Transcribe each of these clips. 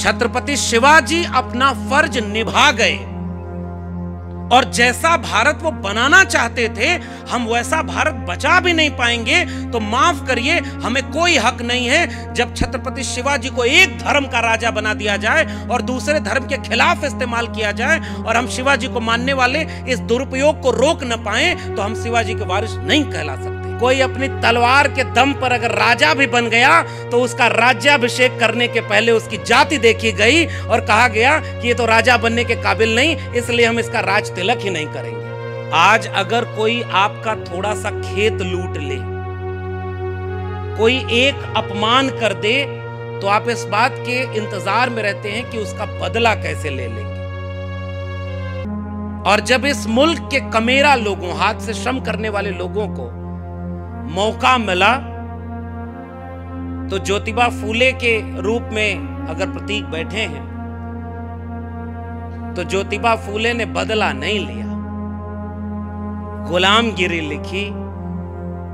छत्रपति शिवाजी अपना फर्ज निभा गए और जैसा भारत वो बनाना चाहते थे हम वैसा भारत बचा भी नहीं पाएंगे तो माफ करिए हमें कोई हक नहीं है जब छत्रपति शिवाजी को एक धर्म का राजा बना दिया जाए और दूसरे धर्म के खिलाफ इस्तेमाल किया जाए और हम शिवाजी को मानने वाले इस दुरुपयोग को रोक न पाए तो हम शिवाजी के वारिस नहीं कहला सकते कोई अपनी तलवार के दम पर अगर राजा भी बन गया तो उसका राज्याभिषेक करने के पहले उसकी जाति देखी गई और कहा गया कि ये तो राजा बनने के काबिल नहीं इसलिए हम इसका राज तिलक ही नहीं करेंगे आज अगर कोई आपका थोड़ा सा खेत लूट ले कोई एक अपमान कर दे तो आप इस बात के इंतजार में रहते हैं कि उसका बदला कैसे ले लेंगे और जब इस मुल्क के कमेरा लोगों हाथ से श्रम करने वाले लोगों को मौका मिला तो ज्योतिबा फूले के रूप में अगर प्रतीक बैठे हैं तो ज्योतिबा फूले ने बदला नहीं लिया गुलामगिरी लिखी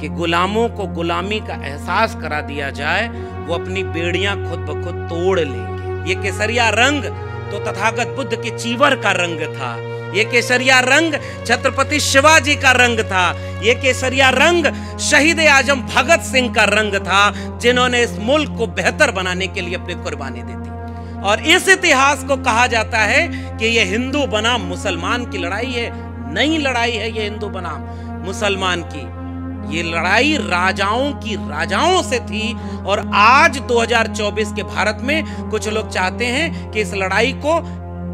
कि गुलामों को गुलामी का एहसास करा दिया जाए वो अपनी बेड़ियां खुद ब खुद तोड़ लेंगे ये केसरिया रंग तो तथागत बुद्ध के चीवर का रंग था ये केसरिया रंग छत्रपति शिवाजी का रंग था ये केसरिया रंग शहीद आजम भगत सिंह का रंग था जिन्होंने इस मुल्क को बेहतर बनाने के लिए अपनी कुर्बानी दी थी और इस इतिहास को कहा जाता है कि यह हिंदू बनाम मुसलमान की लड़ाई है नई लड़ाई है यह हिंदू बनाम मुसलमान की ये लड़ाई राजाओं की राजाओं से थी और आज 2024 के भारत में कुछ लोग चाहते हैं कि इस लड़ाई को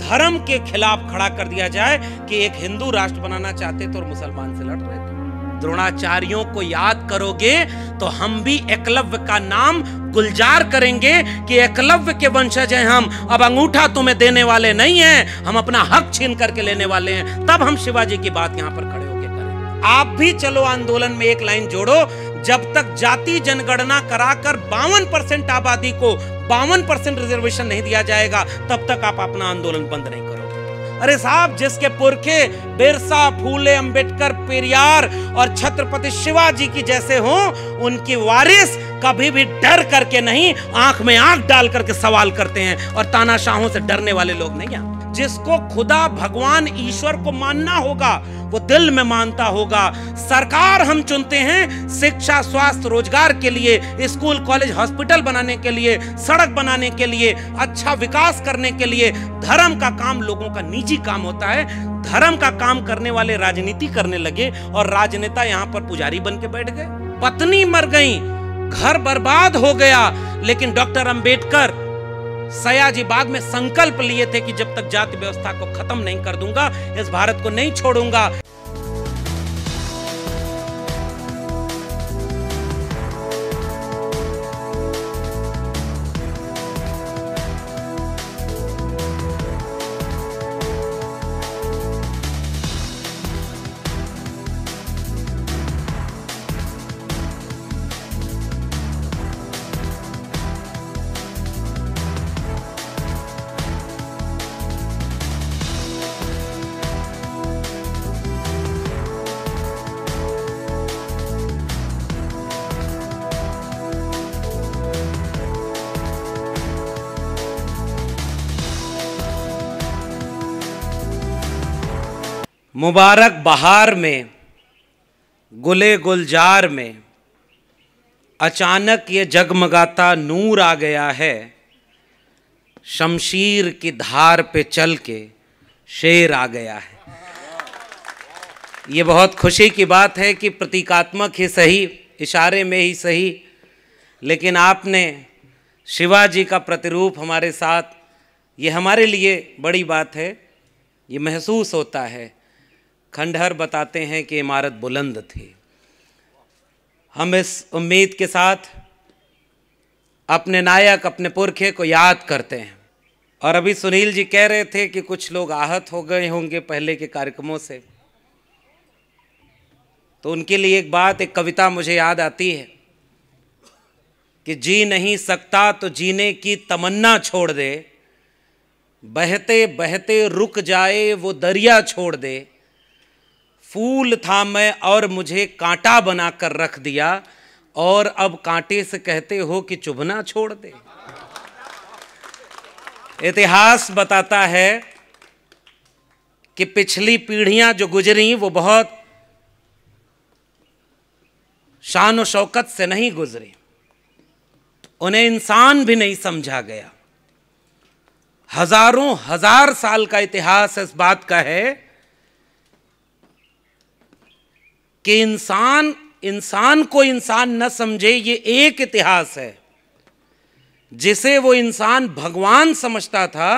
धर्म के खिलाफ खड़ा कर दिया जाए कि एक हिंदू राष्ट्र बनाना चाहते थे तो और मुसलमान से लड़ रहे थे द्रोणाचार्यों को याद करोगे तो हम भी एकलव्य का नाम गुलजार करेंगे कि एकलव्य के वंशज हैं हम अब अंगूठा तुम्हें देने वाले नहीं हैं हम अपना हक छीन करके लेने वाले हैं तब हम शिवाजी की बात यहां पर खड़े होके करें आप भी चलो आंदोलन में एक लाइन जोड़ो जब तक जाति जनगणना कराकर बावन परसेंट आबादी को बावन परसेंट रिजर्वेशन नहीं दिया जाएगा तब तक आप अपना आंदोलन बंद नहीं करोगे अरे साहब जिसके पुरखे बिरसा फूले अंबेडकर पेरियार और छत्रपति शिवाजी की जैसे हो उनकी वारिस कभी भी डर करके नहीं आंख में आंख डाल करके सवाल करते हैं और तानाशाहों से डरने वाले लोग नहीं आते जिसको खुदा भगवान ईश्वर को मानना होगा वो दिल में मानता होगा सरकार हम चुनते हैं शिक्षा स्वास्थ्य रोजगार के लिए स्कूल कॉलेज हॉस्पिटल बनाने के लिए सड़क बनाने के लिए अच्छा विकास करने के लिए धर्म का काम लोगों का निजी काम होता है धर्म का काम करने वाले राजनीति करने लगे और राजनेता यहाँ पर पुजारी बन के बैठ गए पत्नी मर गई घर बर्बाद हो गया लेकिन डॉक्टर अंबेडकर सयाजी बाग में संकल्प लिए थे कि जब तक जाति व्यवस्था को खत्म नहीं कर दूंगा इस भारत को नहीं छोड़ूंगा मुबारक बहार में गुले गुलजार में अचानक ये जगमगाता नूर आ गया है शमशीर की धार पे चल के शेर आ गया है ये बहुत खुशी की बात है कि प्रतीकात्मक ही सही इशारे में ही सही लेकिन आपने शिवाजी का प्रतिरूप हमारे साथ ये हमारे लिए बड़ी बात है ये महसूस होता है खंडहर बताते हैं कि इमारत बुलंद थी हम इस उम्मीद के साथ अपने नायक अपने पुरखे को याद करते हैं और अभी सुनील जी कह रहे थे कि कुछ लोग आहत हो गए होंगे पहले के कार्यक्रमों से तो उनके लिए एक बात एक कविता मुझे याद आती है कि जी नहीं सकता तो जीने की तमन्ना छोड़ दे बहते बहते रुक जाए वो दरिया छोड़ दे फूल था मैं और मुझे कांटा बनाकर रख दिया और अब कांटे से कहते हो कि चुभना छोड़ दे इतिहास बताता है कि पिछली पीढ़ियां जो गुजरी वो बहुत शान और शौकत से नहीं गुजरी उन्हें इंसान भी नहीं समझा गया हजारों हजार साल का इतिहास इस बात का है कि इंसान इंसान को इंसान न समझे ये एक इतिहास है जिसे वो इंसान भगवान समझता था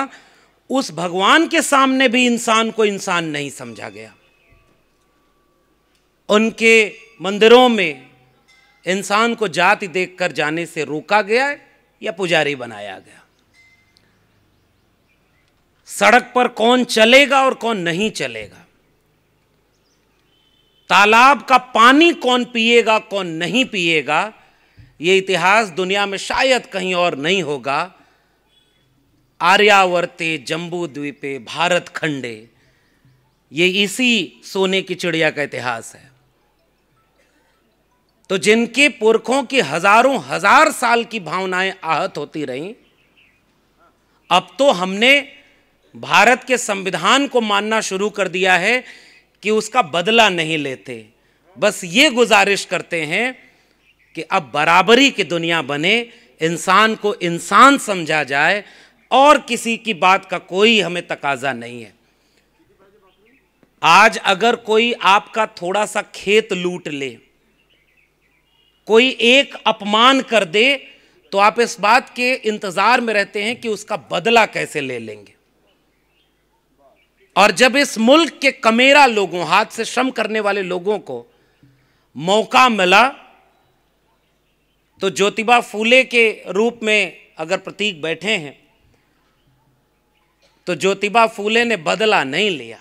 उस भगवान के सामने भी इंसान को इंसान नहीं समझा गया उनके मंदिरों में इंसान को जाति देखकर जाने से रोका गया है या पुजारी बनाया गया सड़क पर कौन चलेगा और कौन नहीं चलेगा तालाब का पानी कौन पिएगा कौन नहीं पिएगा ये इतिहास दुनिया में शायद कहीं और नहीं होगा आर्यावर्ते जम्बू द्वीपे भारत खंडे ये इसी सोने की चिड़िया का इतिहास है तो जिनके पुरखों की हजारों हजार साल की भावनाएं आहत होती रहीं अब तो हमने भारत के संविधान को मानना शुरू कर दिया है कि उसका बदला नहीं लेते बस ये गुजारिश करते हैं कि अब बराबरी की दुनिया बने इंसान को इंसान समझा जाए और किसी की बात का कोई हमें तकाजा नहीं है आज अगर कोई आपका थोड़ा सा खेत लूट ले कोई एक अपमान कर दे तो आप इस बात के इंतज़ार में रहते हैं कि उसका बदला कैसे ले लेंगे और जब इस मुल्क के कमेरा लोगों हाथ से श्रम करने वाले लोगों को मौका मिला तो ज्योतिबा फूले के रूप में अगर प्रतीक बैठे हैं तो ज्योतिबा फूले ने बदला नहीं लिया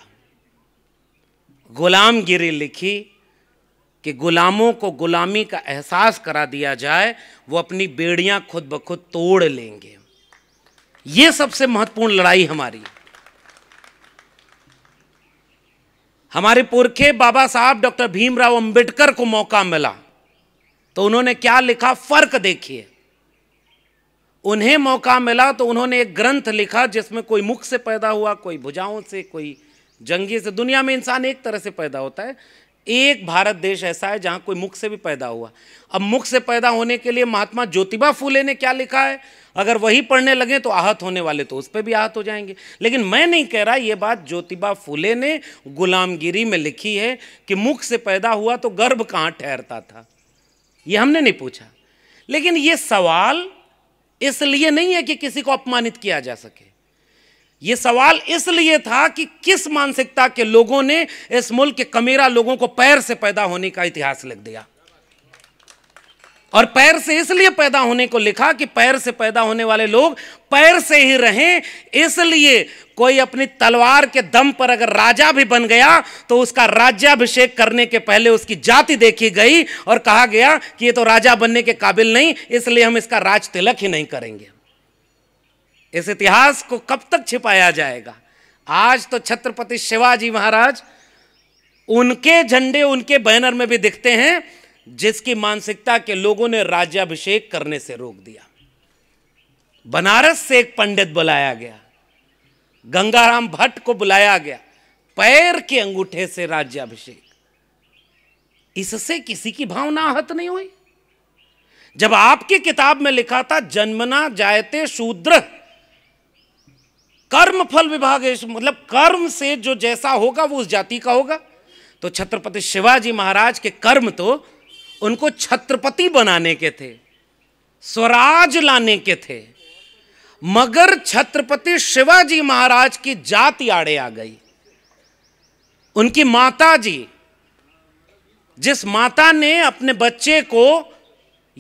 गुलामगिरी लिखी कि गुलामों को गुलामी का एहसास करा दिया जाए वो अपनी बेड़ियां खुद ब खुद तोड़ लेंगे ये सबसे महत्वपूर्ण लड़ाई हमारी हमारे पुरखे बाबा साहब डॉक्टर भीमराव अंबेडकर को मौका मिला तो उन्होंने क्या लिखा फर्क देखिए उन्हें मौका मिला तो उन्होंने एक ग्रंथ लिखा जिसमें कोई मुख से पैदा हुआ कोई भुजाओं से कोई जंगी से दुनिया में इंसान एक तरह से पैदा होता है एक भारत देश ऐसा है जहाँ कोई मुख से भी पैदा हुआ अब मुख से पैदा होने के लिए महात्मा ज्योतिबा फूले ने क्या लिखा है अगर वही पढ़ने लगे तो आहत होने वाले तो उस पर भी आहत हो जाएंगे लेकिन मैं नहीं कह रहा ये बात ज्योतिबा फूले ने गुलामगिरी में लिखी है कि मुख से पैदा हुआ तो गर्भ कहाँ ठहरता था ये हमने नहीं पूछा लेकिन ये सवाल इसलिए नहीं है कि किसी को अपमानित किया जा सके ये सवाल इसलिए था कि किस मानसिकता के लोगों ने इस मुल्क के कमेरा लोगों को पैर से पैदा होने का इतिहास लिख दिया और पैर से इसलिए पैदा होने को लिखा कि पैर से पैदा होने वाले लोग पैर से ही रहें इसलिए कोई अपनी तलवार के दम पर अगर राजा भी बन गया तो उसका राज्याभिषेक करने के पहले उसकी जाति देखी गई और कहा गया कि ये तो राजा बनने के काबिल नहीं इसलिए हम इसका राज तिलक ही नहीं करेंगे इस इतिहास को कब तक छिपाया जाएगा आज तो छत्रपति शिवाजी महाराज उनके झंडे उनके बैनर में भी दिखते हैं जिसकी मानसिकता के लोगों ने राज्याभिषेक करने से रोक दिया बनारस से एक पंडित बुलाया गया गंगाराम भट्ट को बुलाया गया पैर के अंगूठे से राज्याभिषेक इससे किसी की भावना आहत नहीं हुई जब आपकी किताब में लिखा था जन्मना जायते शूद्र कर्म फल विभाग मतलब कर्म से जो जैसा होगा वो उस जाति का होगा तो छत्रपति शिवाजी महाराज के कर्म तो उनको छत्रपति बनाने के थे स्वराज लाने के थे मगर छत्रपति शिवाजी महाराज की जाति आड़े आ गई उनकी माता जी जिस माता ने अपने बच्चे को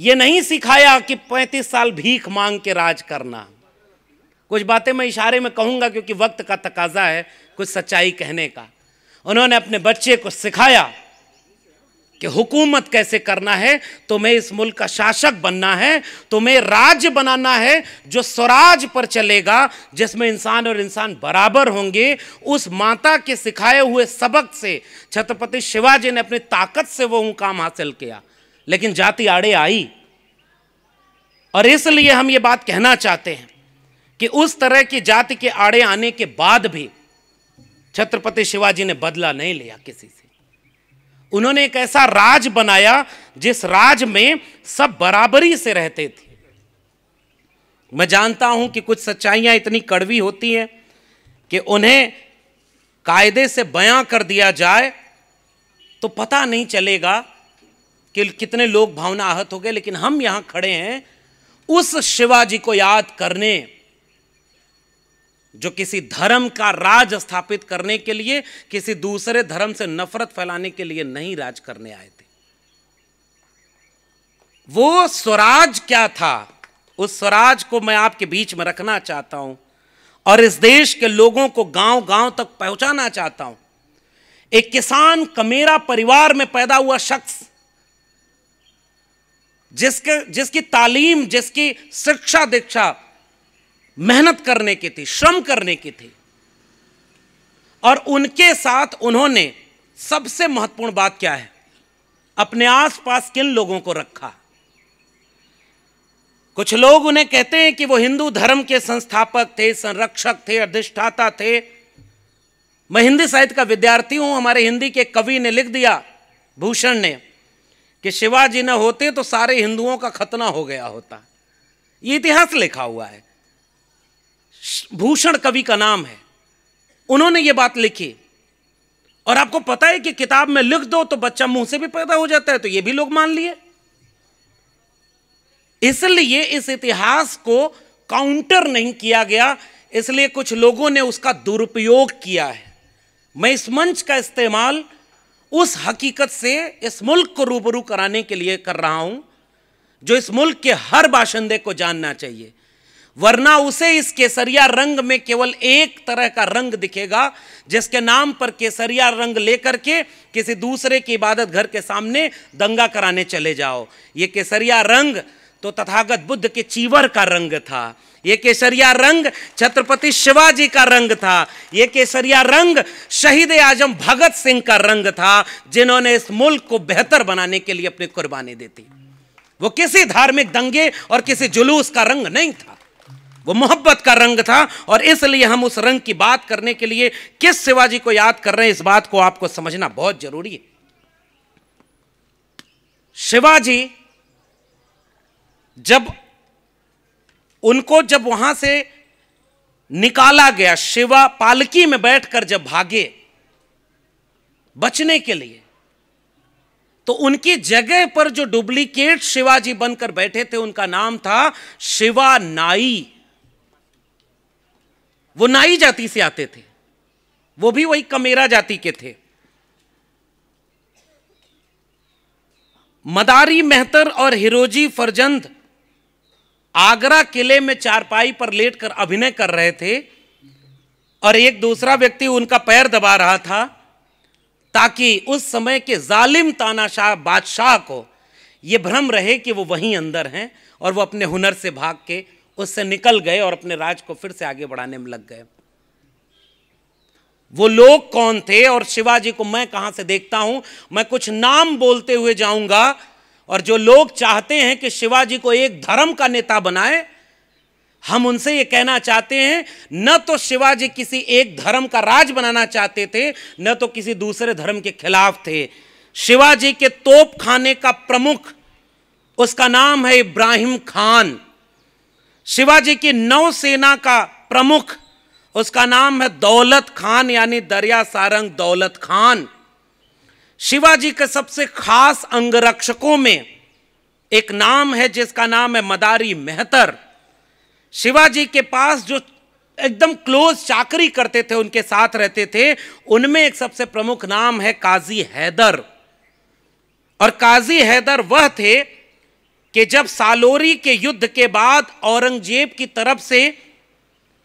यह नहीं सिखाया कि पैंतीस साल भीख मांग के राज करना कुछ बातें मैं इशारे में कहूँगा क्योंकि वक्त का तकाजा है कुछ सच्चाई कहने का उन्होंने अपने बच्चे को सिखाया कि हुकूमत कैसे करना है तुम्हें इस मुल्क का शासक बनना है तुम्हें राज्य बनाना है जो स्वराज पर चलेगा जिसमें इंसान और इंसान बराबर होंगे उस माता के सिखाए हुए सबक से छत्रपति शिवाजी ने अपनी ताकत से वो मुकाम हासिल किया लेकिन जाति आड़े आई और इसलिए हम ये बात कहना चाहते हैं कि उस तरह की जाति के आड़े आने के बाद भी छत्रपति शिवाजी ने बदला नहीं लिया किसी से उन्होंने एक ऐसा राज बनाया जिस राज में सब बराबरी से रहते थे मैं जानता हूं कि कुछ सच्चाइयां इतनी कड़वी होती हैं कि उन्हें कायदे से बयां कर दिया जाए तो पता नहीं चलेगा कि कितने लोग भावना आहत हो गए लेकिन हम यहां खड़े हैं उस शिवाजी को याद करने जो किसी धर्म का राज स्थापित करने के लिए किसी दूसरे धर्म से नफरत फैलाने के लिए नहीं राज करने आए थे वो स्वराज क्या था उस स्वराज को मैं आपके बीच में रखना चाहता हूं और इस देश के लोगों को गांव गांव तक पहुंचाना चाहता हूं एक किसान कमेरा परिवार में पैदा हुआ शख्स जिसके जिसकी तालीम जिसकी शिक्षा दीक्षा मेहनत करने के थे श्रम करने के थे और उनके साथ उन्होंने सबसे महत्वपूर्ण बात क्या है अपने आसपास किन लोगों को रखा कुछ लोग उन्हें कहते हैं कि वो हिंदू धर्म के संस्थापक थे संरक्षक थे अधिष्ठाता थे मैं हिंदी साहित्य का विद्यार्थी हूं हमारे हिंदी के कवि ने लिख दिया भूषण ने कि शिवाजी न होते तो सारे हिंदुओं का खतना हो गया होता ये इतिहास लिखा हुआ है भूषण कवि का नाम है उन्होंने ये बात लिखी और आपको पता है कि किताब में लिख दो तो बच्चा मुंह से भी पैदा हो जाता है तो ये भी लोग मान लिए इसलिए इस इतिहास को काउंटर नहीं किया गया इसलिए कुछ लोगों ने उसका दुरुपयोग किया है मैं इस मंच का इस्तेमाल उस हकीकत से इस मुल्क को रूबरू कराने के लिए कर रहा हूं जो इस मुल्क के हर बाशिंदे को जानना चाहिए वरना उसे इस केसरिया रंग में केवल एक तरह का रंग दिखेगा जिसके नाम पर केसरिया रंग लेकर के किसी दूसरे की इबादत घर के सामने दंगा कराने चले जाओ ये केसरिया रंग तो तथागत बुद्ध के चीवर का रंग था ये केसरिया रंग छत्रपति शिवाजी का रंग था ये केसरिया रंग शहीद आजम भगत सिंह का रंग था जिन्होंने इस मुल्क को बेहतर बनाने के लिए अपनी कुर्बानी दी थी वो किसी धार्मिक दंगे और किसी जुलूस का रंग नहीं था वो मोहब्बत का रंग था और इसलिए हम उस रंग की बात करने के लिए किस शिवाजी को याद कर रहे हैं इस बात को आपको समझना बहुत जरूरी है शिवाजी जब उनको जब वहां से निकाला गया शिवा पालकी में बैठकर जब भागे बचने के लिए तो उनकी जगह पर जो डुप्लीकेट शिवाजी बनकर बैठे थे उनका नाम था शिवा नाई वो नाई जाति से आते थे वो भी वही कमेरा जाति के थे मदारी मेहतर और हिरोजी फरजंद आगरा किले में चारपाई पर लेटकर अभिनय कर रहे थे और एक दूसरा व्यक्ति उनका पैर दबा रहा था ताकि उस समय के जालिम तानाशाह बादशाह को यह भ्रम रहे कि वो वहीं अंदर हैं और वो अपने हुनर से भाग के उससे निकल गए और अपने राज को फिर से आगे बढ़ाने में लग गए वो लोग कौन थे और शिवाजी को मैं कहां से देखता हूं मैं कुछ नाम बोलते हुए जाऊंगा और जो लोग चाहते हैं कि शिवाजी को एक धर्म का नेता बनाए हम उनसे ये कहना चाहते हैं न तो शिवाजी किसी एक धर्म का राज बनाना चाहते थे न तो किसी दूसरे धर्म के खिलाफ थे शिवाजी के तोप खाने का प्रमुख उसका नाम है इब्राहिम खान शिवाजी की नौसेना का प्रमुख उसका नाम है दौलत खान यानी दरिया सारंग दौलत खान शिवाजी के सबसे खास अंगरक्षकों में एक नाम है जिसका नाम है मदारी मेहतर शिवाजी के पास जो एकदम क्लोज चाकरी करते थे उनके साथ रहते थे उनमें एक सबसे प्रमुख नाम है काजी हैदर और काजी हैदर वह थे कि जब सालोरी के युद्ध के बाद औरंगजेब की तरफ से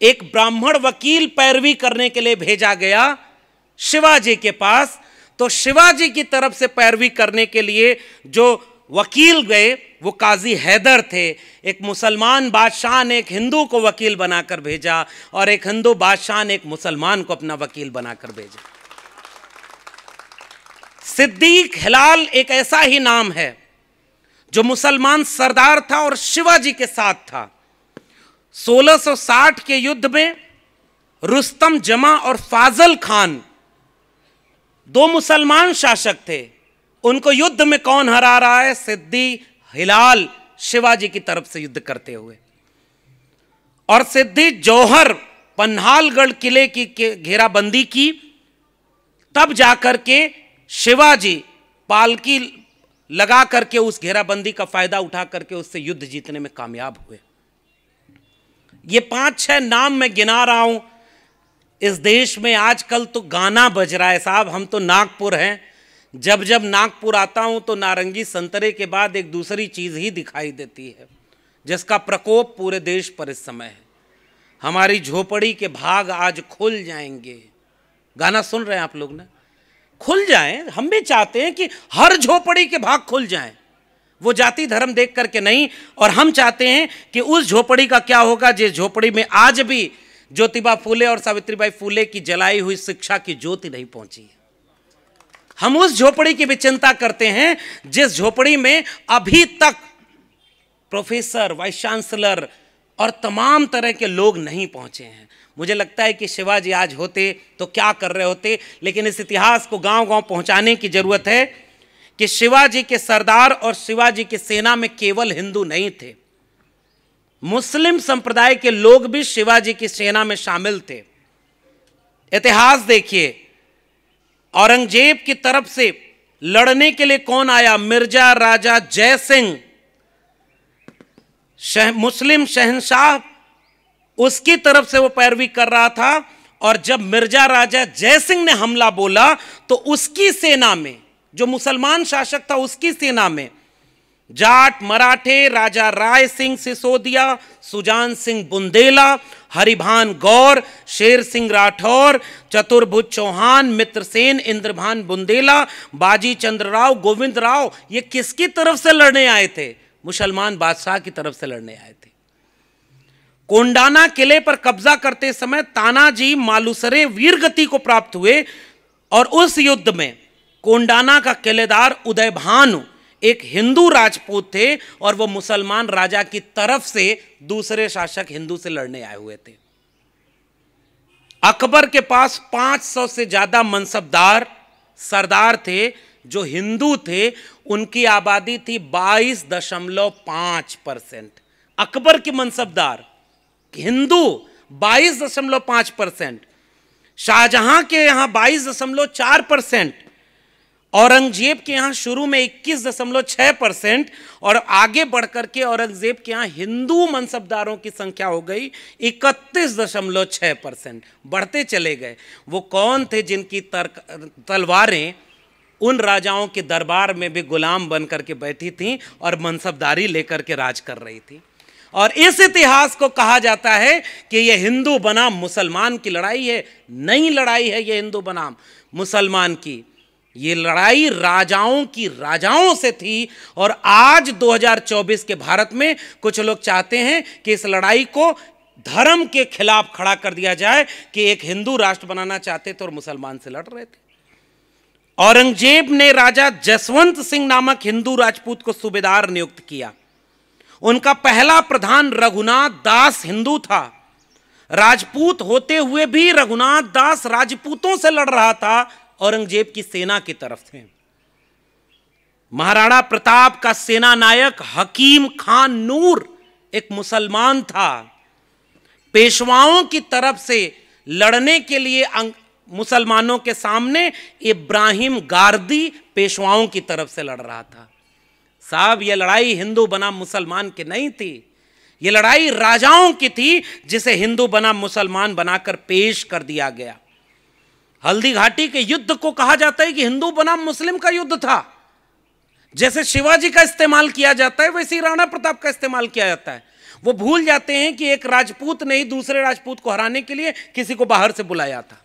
एक ब्राह्मण वकील पैरवी करने के लिए भेजा गया शिवाजी के पास तो शिवाजी की तरफ से पैरवी करने के लिए जो वकील गए वो काजी हैदर थे एक मुसलमान बादशाह ने एक हिंदू को वकील बनाकर भेजा और एक हिंदू बादशाह ने एक मुसलमान को अपना वकील बनाकर भेजा सिद्दीक हिलाल एक ऐसा ही नाम है जो मुसलमान सरदार था और शिवाजी के साथ था 1660 के युद्ध में रुस्तम जमा और फाजल खान दो मुसलमान शासक थे उनको युद्ध में कौन हरा रहा है सिद्धि हिलाल शिवाजी की तरफ से युद्ध करते हुए और सिद्धि जौहर पन्हालगढ़ किले की घेराबंदी की तब जाकर के शिवाजी पालकी लगा करके उस घेराबंदी का फायदा उठा करके उससे युद्ध जीतने में कामयाब हुए ये पांच छह नाम मैं गिना रहा हूं इस देश में आजकल तो गाना बज रहा है साहब हम तो नागपुर हैं जब जब नागपुर आता हूं तो नारंगी संतरे के बाद एक दूसरी चीज़ ही दिखाई देती है जिसका प्रकोप पूरे देश पर इस समय है हमारी झोपड़ी के भाग आज खुल जाएंगे गाना सुन रहे हैं आप लोग ना खुल जाएं हम भी चाहते हैं कि हर झोपड़ी के भाग खुल जाएं वो जाति धर्म देख करके नहीं और हम चाहते हैं कि उस झोपड़ी का क्या होगा जिस झोपड़ी में आज भी ज्योतिबा फूले और सावित्रीबाई फूले की जलाई हुई शिक्षा की ज्योति नहीं पहुंची हम उस झोपड़ी की भी चिंता करते हैं जिस झोपड़ी में अभी तक प्रोफेसर वाइस चांसलर और तमाम तरह के लोग नहीं पहुंचे हैं मुझे लगता है कि शिवाजी आज होते तो क्या कर रहे होते लेकिन इस इतिहास को गांव गांव पहुंचाने की ज़रूरत है कि शिवाजी के सरदार और शिवाजी की सेना में केवल हिंदू नहीं थे मुस्लिम संप्रदाय के लोग भी शिवाजी की सेना में शामिल थे इतिहास देखिए औरंगजेब की तरफ से लड़ने के लिए कौन आया मिर्जा राजा जय सिंह शह, मुस्लिम शहनशाह उसकी तरफ से वो पैरवी कर रहा था और जब मिर्जा राजा जयसिंह ने हमला बोला तो उसकी सेना में जो मुसलमान शासक था उसकी सेना में जाट मराठे राजा राय सिंह सिसोदिया सुजान सिंह बुंदेला हरिभान गौर शेर सिंह राठौर चतुर्भुज चौहान मित्रसेन इंद्रभान बुंदेला बाजी चंद्र राव गोविंद राव ये किसकी तरफ से लड़ने आए थे मुसलमान बादशाह की तरफ से लड़ने आए थे कोंडाना किले पर कब्जा करते समय तानाजी मालूसरे वीरगति को प्राप्त हुए और उस युद्ध में कोंडाना का किलेदार उदय भानु एक हिंदू राजपूत थे और वो मुसलमान राजा की तरफ से दूसरे शासक हिंदू से लड़ने आए हुए थे अकबर के पास 500 से ज़्यादा मनसबदार सरदार थे जो हिंदू थे उनकी आबादी थी 22.5 परसेंट अकबर के मनसबदार हिंदू 22.5 परसेंट शाहजहां के यहाँ 22.4 परसेंट औरंगजेब के यहां शुरू में 21.6 परसेंट और आगे बढ़कर के औरंगजेब के यहाँ हिंदू मनसबदारों की संख्या हो गई 31.6 परसेंट बढ़ते चले गए वो कौन थे जिनकी तर्क तलवारें उन राजाओं के दरबार में भी गुलाम बनकर के बैठी थीं और मनसबदारी लेकर के राज कर रही थी और इस इतिहास को कहा जाता है कि यह हिंदू बनाम मुसलमान की लड़ाई है नई लड़ाई है यह हिंदू बनाम मुसलमान की ये लड़ाई राजाओं की राजाओं से थी और आज 2024 के भारत में कुछ लोग चाहते हैं कि इस लड़ाई को धर्म के खिलाफ खड़ा कर दिया जाए कि एक हिंदू राष्ट्र बनाना चाहते थे और मुसलमान से लड़ रहे थे औरंगजेब ने राजा जसवंत सिंह नामक हिंदू राजपूत को सूबेदार नियुक्त किया उनका पहला प्रधान रघुनाथ दास हिंदू था राजपूत होते हुए भी रघुनाथ दास राजपूतों से लड़ रहा था औरंगजेब की सेना की तरफ से महाराणा प्रताप का सेना नायक हकीम खान नूर एक मुसलमान था पेशवाओं की तरफ से लड़ने के लिए अं- मुसलमानों के सामने इब्राहिम गार्दी पेशवाओं की तरफ से लड़ रहा था साहब यह लड़ाई हिंदू बनाम मुसलमान की नहीं थी ये लड़ाई राजाओं की थी जिसे हिंदू बनाम मुसलमान बनाकर पेश कर दिया गया हल्दी घाटी के युद्ध को कहा जाता है कि हिंदू बनाम मुस्लिम का युद्ध था जैसे शिवाजी का इस्तेमाल किया जाता है वैसे ही राणा प्रताप का इस्तेमाल किया जाता है वो भूल जाते हैं कि एक राजपूत ने ही दूसरे राजपूत को हराने के लिए किसी को बाहर से बुलाया था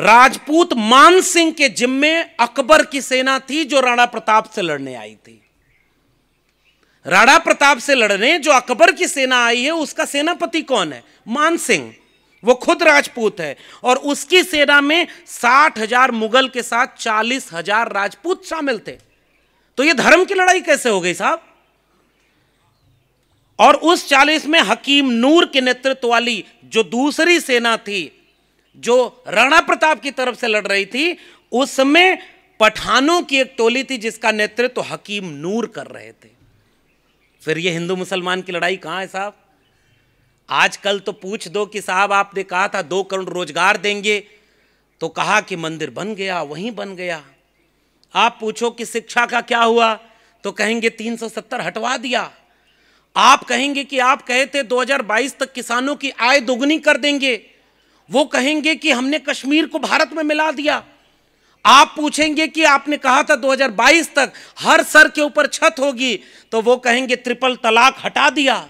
राजपूत मान सिंह के जिम्मे अकबर की सेना थी जो राणा प्रताप से लड़ने आई थी राणा प्रताप से लड़ने जो अकबर की सेना आई है उसका सेनापति कौन है मान सिंह वो खुद राजपूत है और उसकी सेना में साठ हजार मुगल के साथ चालीस हजार राजपूत शामिल थे तो ये धर्म की लड़ाई कैसे हो गई साहब और उस चालीस में हकीम नूर के नेतृत्व वाली जो दूसरी सेना थी जो राणा प्रताप की तरफ से लड़ रही थी उसमें पठानों की एक टोली थी जिसका नेतृत्व तो हकीम नूर कर रहे थे फिर ये हिंदू मुसलमान की लड़ाई कहाँ है साहब आजकल तो पूछ दो कि साहब आपने कहा था दो करोड़ रोजगार देंगे तो कहा कि मंदिर बन गया वहीं बन गया आप पूछो कि शिक्षा का क्या हुआ तो कहेंगे 370 हटवा दिया आप कहेंगे कि आप कहे थे 2022 तक किसानों की आय दोगुनी कर देंगे वो कहेंगे कि हमने कश्मीर को भारत में मिला दिया आप पूछेंगे कि आपने कहा था 2022 तक हर सर के ऊपर छत होगी तो वो कहेंगे ट्रिपल तलाक हटा दिया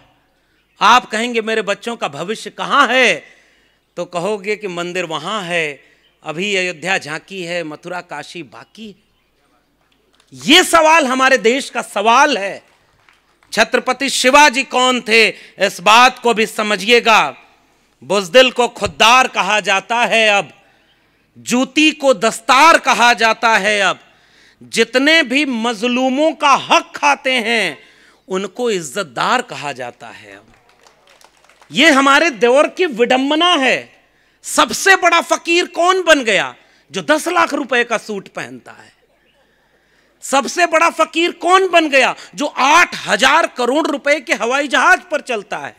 आप कहेंगे मेरे बच्चों का भविष्य कहाँ है तो कहोगे कि मंदिर वहाँ है अभी अयोध्या झांकी है मथुरा काशी बाकी है ये सवाल हमारे देश का सवाल है छत्रपति शिवाजी कौन थे इस बात को भी समझिएगा बुजदिल को खुददार कहा जाता है अब जूती को दस्तार कहा जाता है अब जितने भी मजलूमों का हक खाते हैं उनको इज्जतदार कहा जाता है अब ये हमारे देवर की विडंबना है सबसे बड़ा फकीर कौन बन गया जो दस लाख रुपए का सूट पहनता है सबसे बड़ा फकीर कौन बन गया जो आठ हजार करोड़ रुपए के हवाई जहाज पर चलता है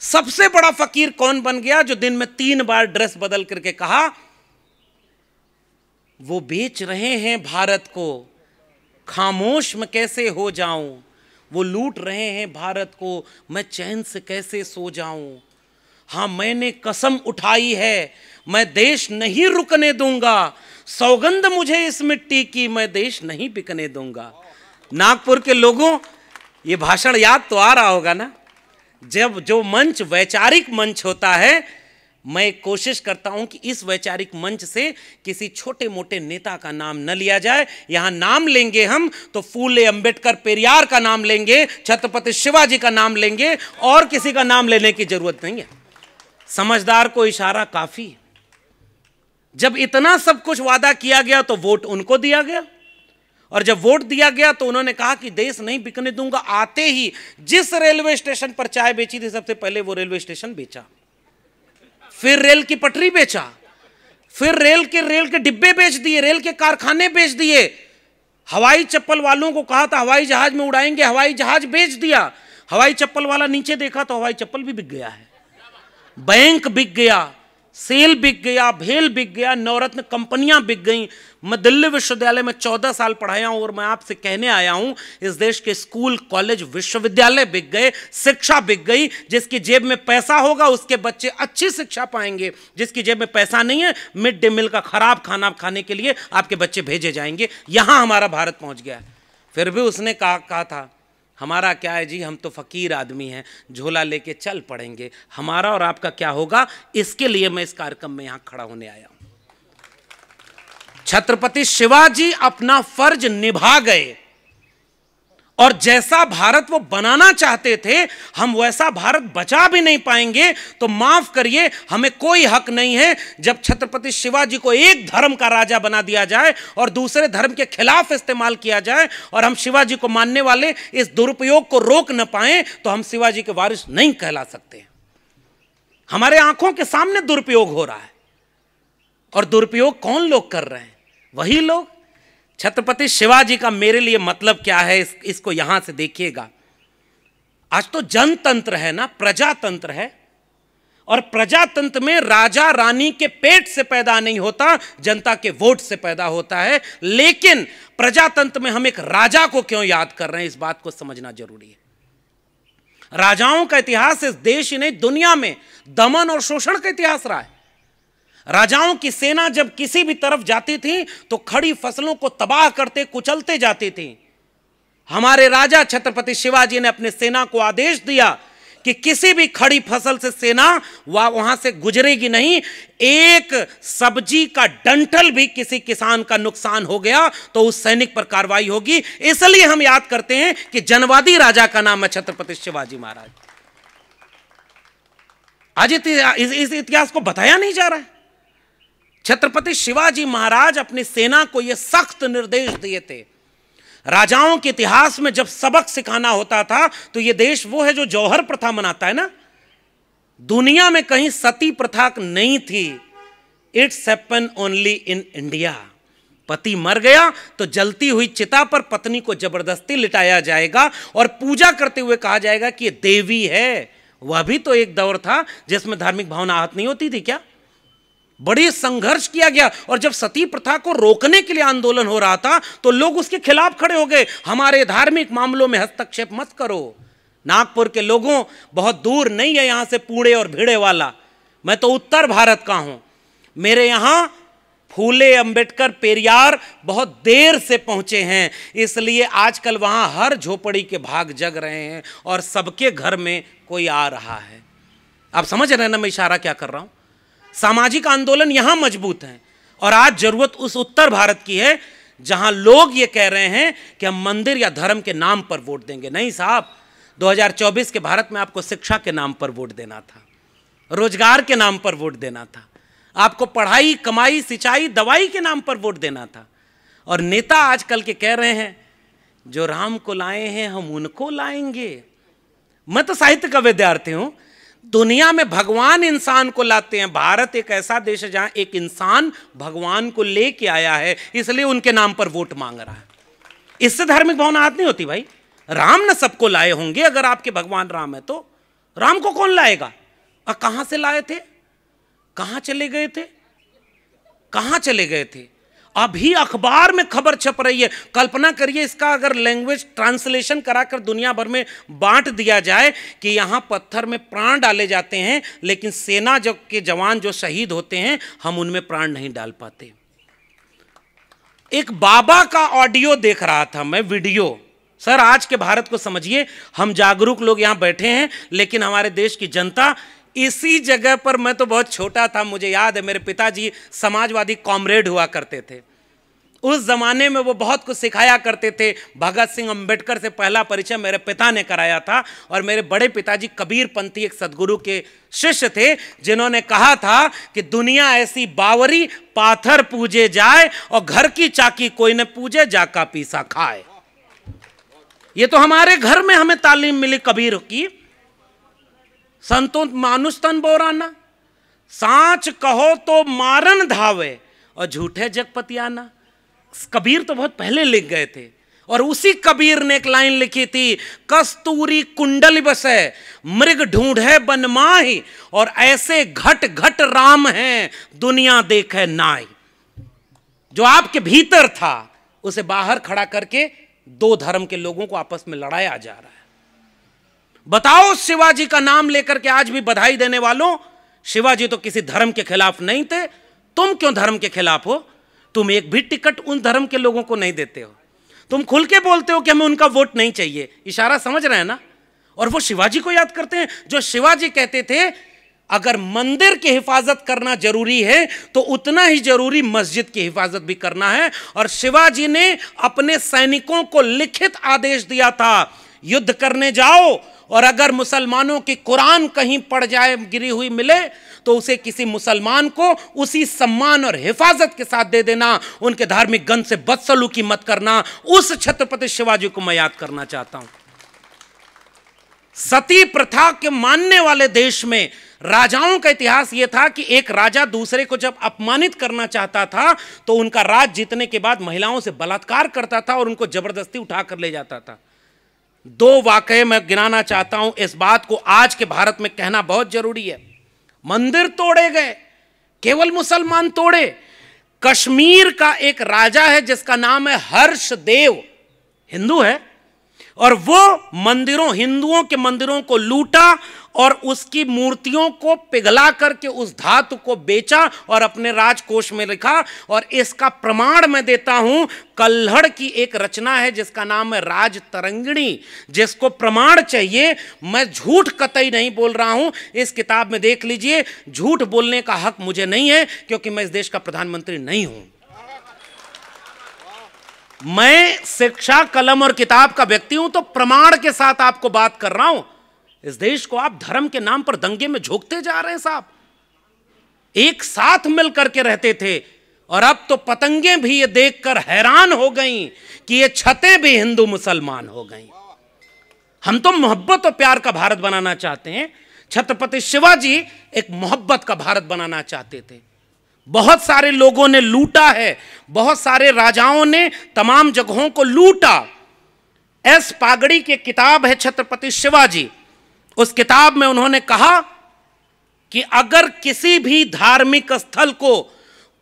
सबसे बड़ा फकीर कौन बन गया जो दिन में तीन बार ड्रेस बदल करके कहा वो बेच रहे हैं भारत को खामोश में कैसे हो जाऊं वो लूट रहे हैं भारत को मैं चैन से कैसे सो जाऊं हां मैंने कसम उठाई है मैं देश नहीं रुकने दूंगा सौगंध मुझे इस मिट्टी की मैं देश नहीं बिकने दूंगा नागपुर के लोगों ये भाषण याद तो आ रहा होगा ना जब जो मंच वैचारिक मंच होता है मैं कोशिश करता हूं कि इस वैचारिक मंच से किसी छोटे मोटे नेता का नाम न लिया जाए यहां नाम लेंगे हम तो फूले अंबेडकर पेरियार का नाम लेंगे छत्रपति शिवाजी का नाम लेंगे और किसी का नाम लेने की जरूरत नहीं है समझदार को इशारा काफी है जब इतना सब कुछ वादा किया गया तो वोट उनको दिया गया और जब वोट दिया गया तो उन्होंने कहा कि देश नहीं बिकने दूंगा आते ही जिस रेलवे स्टेशन पर चाय बेची थी सबसे पहले वो रेलवे स्टेशन बेचा फिर रेल की पटरी बेचा फिर रेल के रेल के डिब्बे बेच दिए रेल के कारखाने बेच दिए हवाई चप्पल वालों को कहा था हवाई जहाज में उड़ाएंगे हवाई जहाज बेच दिया हवाई चप्पल वाला नीचे देखा तो हवाई चप्पल भी बिक गया है बैंक बिक गया सेल बिक गया भेल बिक गया नवरत्न कंपनियां बिक गई मैं दिल्ली विश्वविद्यालय में चौदह साल पढ़ाया हूं और मैं आपसे कहने आया हूं इस देश के स्कूल कॉलेज विश्वविद्यालय बिक गए शिक्षा बिक गई जिसकी जेब में पैसा होगा उसके बच्चे अच्छी शिक्षा पाएंगे जिसकी जेब में पैसा नहीं है मिड डे मील का खराब खाना खाने के लिए आपके बच्चे भेजे जाएंगे यहां हमारा भारत पहुंच गया फिर भी उसने कहा, कहा था हमारा क्या है जी हम तो फ़कीर आदमी हैं झोला लेके चल पड़ेंगे हमारा और आपका क्या होगा इसके लिए मैं इस कार्यक्रम में यहाँ खड़ा होने आया हूँ छत्रपति शिवाजी अपना फर्ज निभा गए और जैसा भारत वो बनाना चाहते थे हम वैसा भारत बचा भी नहीं पाएंगे तो माफ करिए हमें कोई हक नहीं है जब छत्रपति शिवाजी को एक धर्म का राजा बना दिया जाए और दूसरे धर्म के खिलाफ इस्तेमाल किया जाए और हम शिवाजी को मानने वाले इस दुरुपयोग को रोक न पाए तो हम शिवाजी के वारिश नहीं कहला सकते हमारे आंखों के सामने दुरुपयोग हो रहा है और दुरुपयोग कौन लोग कर रहे हैं वही लोग छत्रपति शिवाजी का मेरे लिए मतलब क्या है इस, इसको यहां से देखिएगा आज तो जनतंत्र है ना प्रजातंत्र है और प्रजातंत्र में राजा रानी के पेट से पैदा नहीं होता जनता के वोट से पैदा होता है लेकिन प्रजातंत्र में हम एक राजा को क्यों याद कर रहे हैं इस बात को समझना जरूरी है राजाओं का इतिहास इस देश ही नहीं दुनिया में दमन और शोषण का इतिहास रहा है राजाओं की सेना जब किसी भी तरफ जाती थी तो खड़ी फसलों को तबाह करते कुचलते जाती थी हमारे राजा छत्रपति शिवाजी ने अपने सेना को आदेश दिया कि किसी भी खड़ी फसल से सेना वह वहां से गुजरेगी नहीं एक सब्जी का डंठल भी किसी किसान का नुकसान हो गया तो उस सैनिक पर कार्रवाई होगी इसलिए हम याद करते हैं कि जनवादी राजा का नाम है छत्रपति शिवाजी महाराज आज इस इतिहास को बताया नहीं जा रहा है छत्रपति शिवाजी महाराज अपनी सेना को ये सख्त निर्देश दिए थे राजाओं के इतिहास में जब सबक सिखाना होता था तो ये देश वो है जो जौहर प्रथा मनाता है ना दुनिया में कहीं सती प्रथा नहीं थी it's happen only in India पति मर गया तो जलती हुई चिता पर पत्नी को जबरदस्ती लिटाया जाएगा और पूजा करते हुए कहा जाएगा कि ये देवी है वह भी तो एक दौर था जिसमें धार्मिक भावना आहत नहीं होती थी क्या बड़े संघर्ष किया गया और जब सती प्रथा को रोकने के लिए आंदोलन हो रहा था तो लोग उसके खिलाफ खड़े हो गए हमारे धार्मिक मामलों में हस्तक्षेप मत करो नागपुर के लोगों बहुत दूर नहीं है यहां से पूड़े और भिड़े वाला मैं तो उत्तर भारत का हूं मेरे यहां फूले अंबेडकर पेरियार बहुत देर से पहुंचे हैं इसलिए आजकल वहां हर झोपड़ी के भाग जग रहे हैं और सबके घर में कोई आ रहा है आप समझ रहे हैं ना मैं इशारा क्या कर रहा हूं सामाजिक आंदोलन यहां मजबूत हैं और आज जरूरत उस उत्तर भारत की है जहां लोग ये कह रहे हैं कि हम मंदिर या धर्म के नाम पर वोट देंगे नहीं साहब 2024 के भारत में आपको शिक्षा के नाम पर वोट देना था रोजगार के नाम पर वोट देना था आपको पढ़ाई कमाई सिंचाई दवाई के नाम पर वोट देना था और नेता आजकल के कह रहे हैं जो राम को लाए हैं हम उनको लाएंगे मैं तो साहित्य का विद्यार्थी हूं दुनिया में भगवान इंसान को लाते हैं भारत एक ऐसा देश है जहां एक इंसान भगवान को लेके आया है इसलिए उनके नाम पर वोट मांग रहा है इससे धार्मिक भावना हाथ नहीं होती भाई राम ने सबको लाए होंगे अगर आपके भगवान राम है तो राम को कौन लाएगा और से लाए थे कहां चले गए थे कहां चले गए थे अभी अखबार में खबर छप रही है कल्पना करिए इसका अगर लैंग्वेज ट्रांसलेशन कराकर दुनिया भर में बांट दिया जाए कि यहाँ पत्थर में प्राण डाले जाते हैं लेकिन सेना जो के जवान जो शहीद होते हैं हम उनमें प्राण नहीं डाल पाते एक बाबा का ऑडियो देख रहा था मैं वीडियो सर आज के भारत को समझिए हम जागरूक लोग यहाँ बैठे हैं लेकिन हमारे देश की जनता इसी जगह पर मैं तो बहुत छोटा था मुझे याद है मेरे पिताजी समाजवादी कॉमरेड हुआ करते थे उस जमाने में वो बहुत कुछ सिखाया करते थे भगत सिंह अंबेडकर से पहला परिचय मेरे पिता ने कराया था और मेरे बड़े पिताजी कबीर पंथी एक सदगुरु के शिष्य थे जिन्होंने कहा था कि दुनिया ऐसी बावरी पाथर पूजे जाए और घर की चाकी कोई न पूजे जाका पीसा खाए ये तो हमारे घर में हमें तालीम मिली कबीर की संतों मानुष तन बोराना सांच कहो तो मारन धावे और झूठे जगपतियाना कबीर तो बहुत पहले लिख गए थे और उसी कबीर ने एक लाइन लिखी थी कस्तूरी कुंडल बस है मृग ढूंढे बनमाही और ऐसे घट घट राम हैं दुनिया देखे नाई जो आपके भीतर था उसे बाहर खड़ा करके दो धर्म के लोगों को आपस में लड़ाया जा रहा है बताओ शिवाजी का नाम लेकर के आज भी बधाई देने वालों शिवाजी तो किसी धर्म के खिलाफ नहीं थे तुम क्यों धर्म के खिलाफ हो तुम एक भी टिकट उन धर्म के लोगों को नहीं देते हो तुम खुल के बोलते हो कि हमें उनका वोट नहीं चाहिए इशारा समझ रहे हैं ना और वो शिवाजी को याद करते हैं जो शिवाजी कहते थे अगर मंदिर की हिफाजत करना जरूरी है तो उतना ही जरूरी मस्जिद की हिफाजत भी करना है और शिवाजी ने अपने सैनिकों को लिखित आदेश दिया था युद्ध करने जाओ और अगर मुसलमानों की कुरान कहीं पड़ जाए गिरी हुई मिले तो उसे किसी मुसलमान को उसी सम्मान और हिफाजत के साथ दे देना उनके धार्मिक गंध से बदसलू की मत करना उस छत्रपति शिवाजी को मैं याद करना चाहता हूं सती प्रथा के मानने वाले देश में राजाओं का इतिहास यह था कि एक राजा दूसरे को जब अपमानित करना चाहता था तो उनका राज जीतने के बाद महिलाओं से बलात्कार करता था और उनको जबरदस्ती उठा कर ले जाता था दो वाकये मैं गिनाना चाहता हूं इस बात को आज के भारत में कहना बहुत ज़रूरी है मंदिर तोड़े गए केवल मुसलमान तोड़े कश्मीर का एक राजा है जिसका नाम है हर्ष देव हिंदू है और वो मंदिरों हिंदुओं के मंदिरों को लूटा और उसकी मूर्तियों को पिघला करके उस धातु को बेचा और अपने राजकोष में लिखा और इसका प्रमाण मैं देता हूं कल्हड़ की एक रचना है जिसका नाम है राज तरंगिणी जिसको प्रमाण चाहिए मैं झूठ कतई नहीं बोल रहा हूं इस किताब में देख लीजिए झूठ बोलने का हक मुझे नहीं है क्योंकि मैं इस देश का प्रधानमंत्री नहीं हूं मैं शिक्षा कलम और किताब का व्यक्ति हूं तो प्रमाण के साथ आपको बात कर रहा हूं इस देश को आप धर्म के नाम पर दंगे में झोंकते जा रहे हैं साहब एक साथ मिल करके रहते थे और अब तो पतंगे भी ये देखकर हैरान हो गई कि ये छतें भी हिंदू मुसलमान हो गई हम तो मोहब्बत और प्यार का भारत बनाना चाहते हैं छत्रपति शिवाजी एक मोहब्बत का भारत बनाना चाहते थे बहुत सारे लोगों ने लूटा है बहुत सारे राजाओं ने तमाम जगहों को लूटा एस पागड़ी की किताब है छत्रपति शिवाजी उस किताब में उन्होंने कहा कि अगर किसी भी धार्मिक स्थल को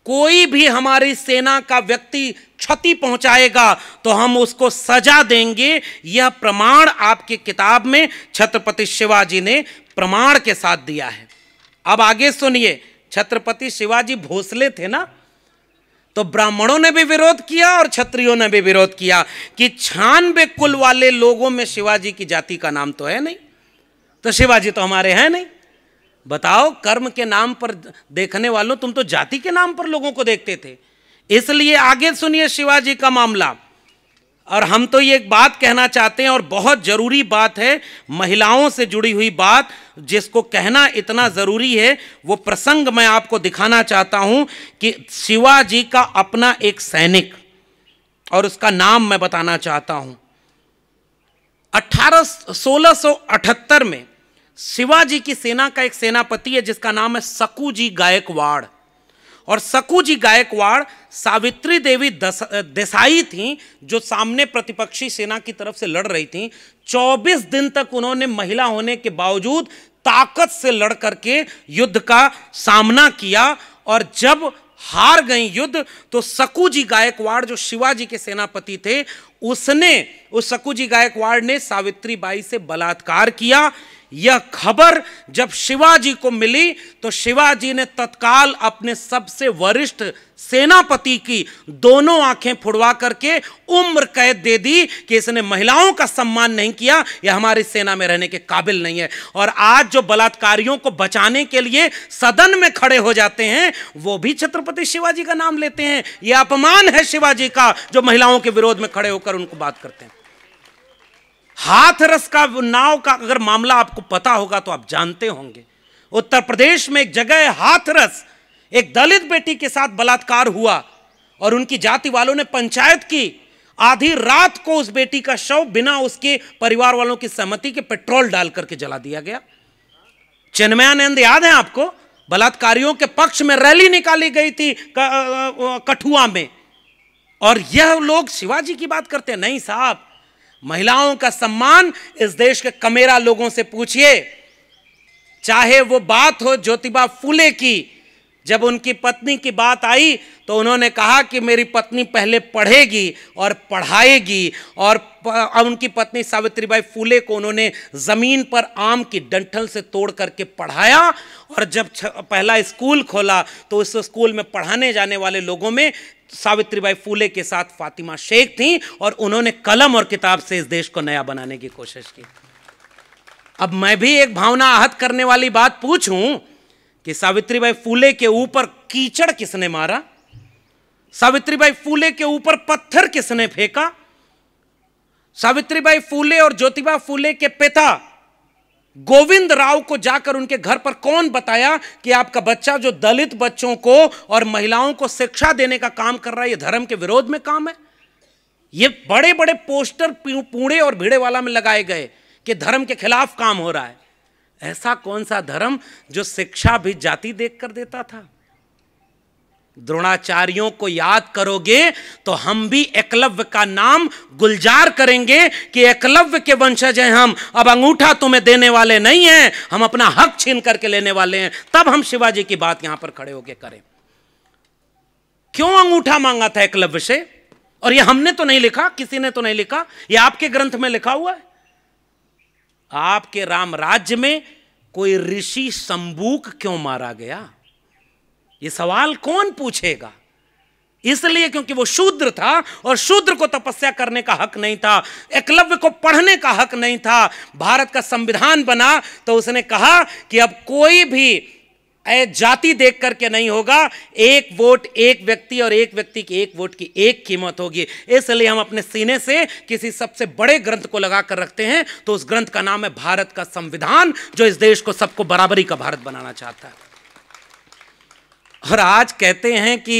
कोई भी हमारी सेना का व्यक्ति क्षति पहुंचाएगा तो हम उसको सजा देंगे यह प्रमाण आपकी किताब में छत्रपति शिवाजी ने प्रमाण के साथ दिया है अब आगे सुनिए छत्रपति शिवाजी भोसले थे ना तो ब्राह्मणों ने भी विरोध किया और क्षत्रियों ने भी विरोध किया कि छानबे कुल वाले लोगों में शिवाजी की जाति का नाम तो है नहीं तो शिवाजी तो हमारे हैं नहीं बताओ कर्म के नाम पर देखने वालों तुम तो जाति के नाम पर लोगों को देखते थे इसलिए आगे सुनिए शिवाजी का मामला और हम तो ये एक बात कहना चाहते हैं और बहुत ज़रूरी बात है महिलाओं से जुड़ी हुई बात जिसको कहना इतना ज़रूरी है वो प्रसंग मैं आपको दिखाना चाहता हूँ कि शिवाजी का अपना एक सैनिक और उसका नाम मैं बताना चाहता हूँ अठारह सोलह में शिवाजी की सेना का एक सेनापति है जिसका नाम है सकू जी गायकवाड़ और सकू जी गायकवाड़ सावित्री देवी देसाई थीं जो सामने प्रतिपक्षी सेना की तरफ से लड़ रही थीं 24 दिन तक उन्होंने महिला होने के बावजूद ताकत से लड़ करके युद्ध का सामना किया और जब हार गई युद्ध तो सकू जी गायकवाड़ जो शिवाजी के सेनापति थे उसने उस सकू जी गायकवाड़ ने सावित्री बाई से बलात्कार किया यह खबर जब शिवाजी को मिली तो शिवाजी ने तत्काल अपने सबसे वरिष्ठ सेनापति की दोनों आंखें फुड़वा करके उम्र कैद दे दी कि इसने महिलाओं का सम्मान नहीं किया यह हमारी सेना में रहने के काबिल नहीं है और आज जो बलात्कारियों को बचाने के लिए सदन में खड़े हो जाते हैं वो भी छत्रपति शिवाजी का नाम लेते हैं यह अपमान है शिवाजी का जो महिलाओं के विरोध में खड़े होकर उनको बात करते हैं हाथरस का नाव का अगर मामला आपको पता होगा तो आप जानते होंगे उत्तर प्रदेश में एक जगह है हाथरस एक दलित बेटी के साथ बलात्कार हुआ और उनकी जाति वालों ने पंचायत की आधी रात को उस बेटी का शव बिना उसके परिवार वालों की सहमति के पेट्रोल डाल करके जला दिया गया चिन्मयानंद याद है आपको बलात्कारियों के पक्ष में रैली निकाली गई थी कठुआ में और यह लोग शिवाजी की बात करते हैं नहीं साहब महिलाओं का सम्मान इस देश के कमेरा लोगों से पूछिए चाहे वो बात हो ज्योतिबा फूले की जब उनकी पत्नी की बात आई तो उन्होंने कहा कि मेरी पत्नी पहले पढ़ेगी और पढ़ाएगी और उनकी पत्नी सावित्रीबाई फूले को उन्होंने ज़मीन पर आम की डंठल से तोड़ करके पढ़ाया और जब पहला स्कूल खोला तो उस स्कूल में पढ़ाने जाने वाले लोगों में सावित्रीबाई फूले के साथ फातिमा शेख थी और उन्होंने कलम और किताब से इस देश को नया बनाने की कोशिश की अब मैं भी एक भावना आहत करने वाली बात पूछूं कि सावित्रीबाई फूले के ऊपर कीचड़ किसने मारा सावित्रीबाई फूले के ऊपर पत्थर किसने फेंका सावित्रीबाई फूले और ज्योतिबा फूले के पिता गोविंद राव को जाकर उनके घर पर कौन बताया कि आपका बच्चा जो दलित बच्चों को और महिलाओं को शिक्षा देने का काम कर रहा है ये धर्म के विरोध में काम है ये बड़े बड़े पोस्टर पुणे और भिड़े वाला में लगाए गए कि धर्म के खिलाफ काम हो रहा है ऐसा कौन सा धर्म जो शिक्षा भी जाति देख कर देता था द्रोणाचार्यों को याद करोगे तो हम भी एकलव्य का नाम गुलजार करेंगे कि एकलव्य के वंशज हैं हम अब अंगूठा तुम्हें देने वाले नहीं हैं हम अपना हक छीन करके लेने वाले हैं तब हम शिवाजी की बात यहां पर खड़े होकर करें क्यों अंगूठा मांगा था एकलव्य से और ये हमने तो नहीं लिखा किसी ने तो नहीं लिखा ये आपके ग्रंथ में लिखा हुआ है आपके राम राज्य में कोई ऋषि संबूक क्यों मारा गया ये सवाल कौन पूछेगा इसलिए क्योंकि वो शूद्र था और शूद्र को तपस्या करने का हक नहीं था एकलव्य को पढ़ने का हक नहीं था भारत का संविधान बना तो उसने कहा कि अब कोई भी जाति देख करके नहीं होगा एक वोट एक व्यक्ति और एक व्यक्ति की एक वोट की एक कीमत होगी इसलिए हम अपने सीने से किसी सबसे बड़े ग्रंथ को लगा कर रखते हैं तो उस ग्रंथ का नाम है भारत का संविधान जो इस देश को सबको बराबरी का भारत बनाना चाहता है और आज कहते हैं कि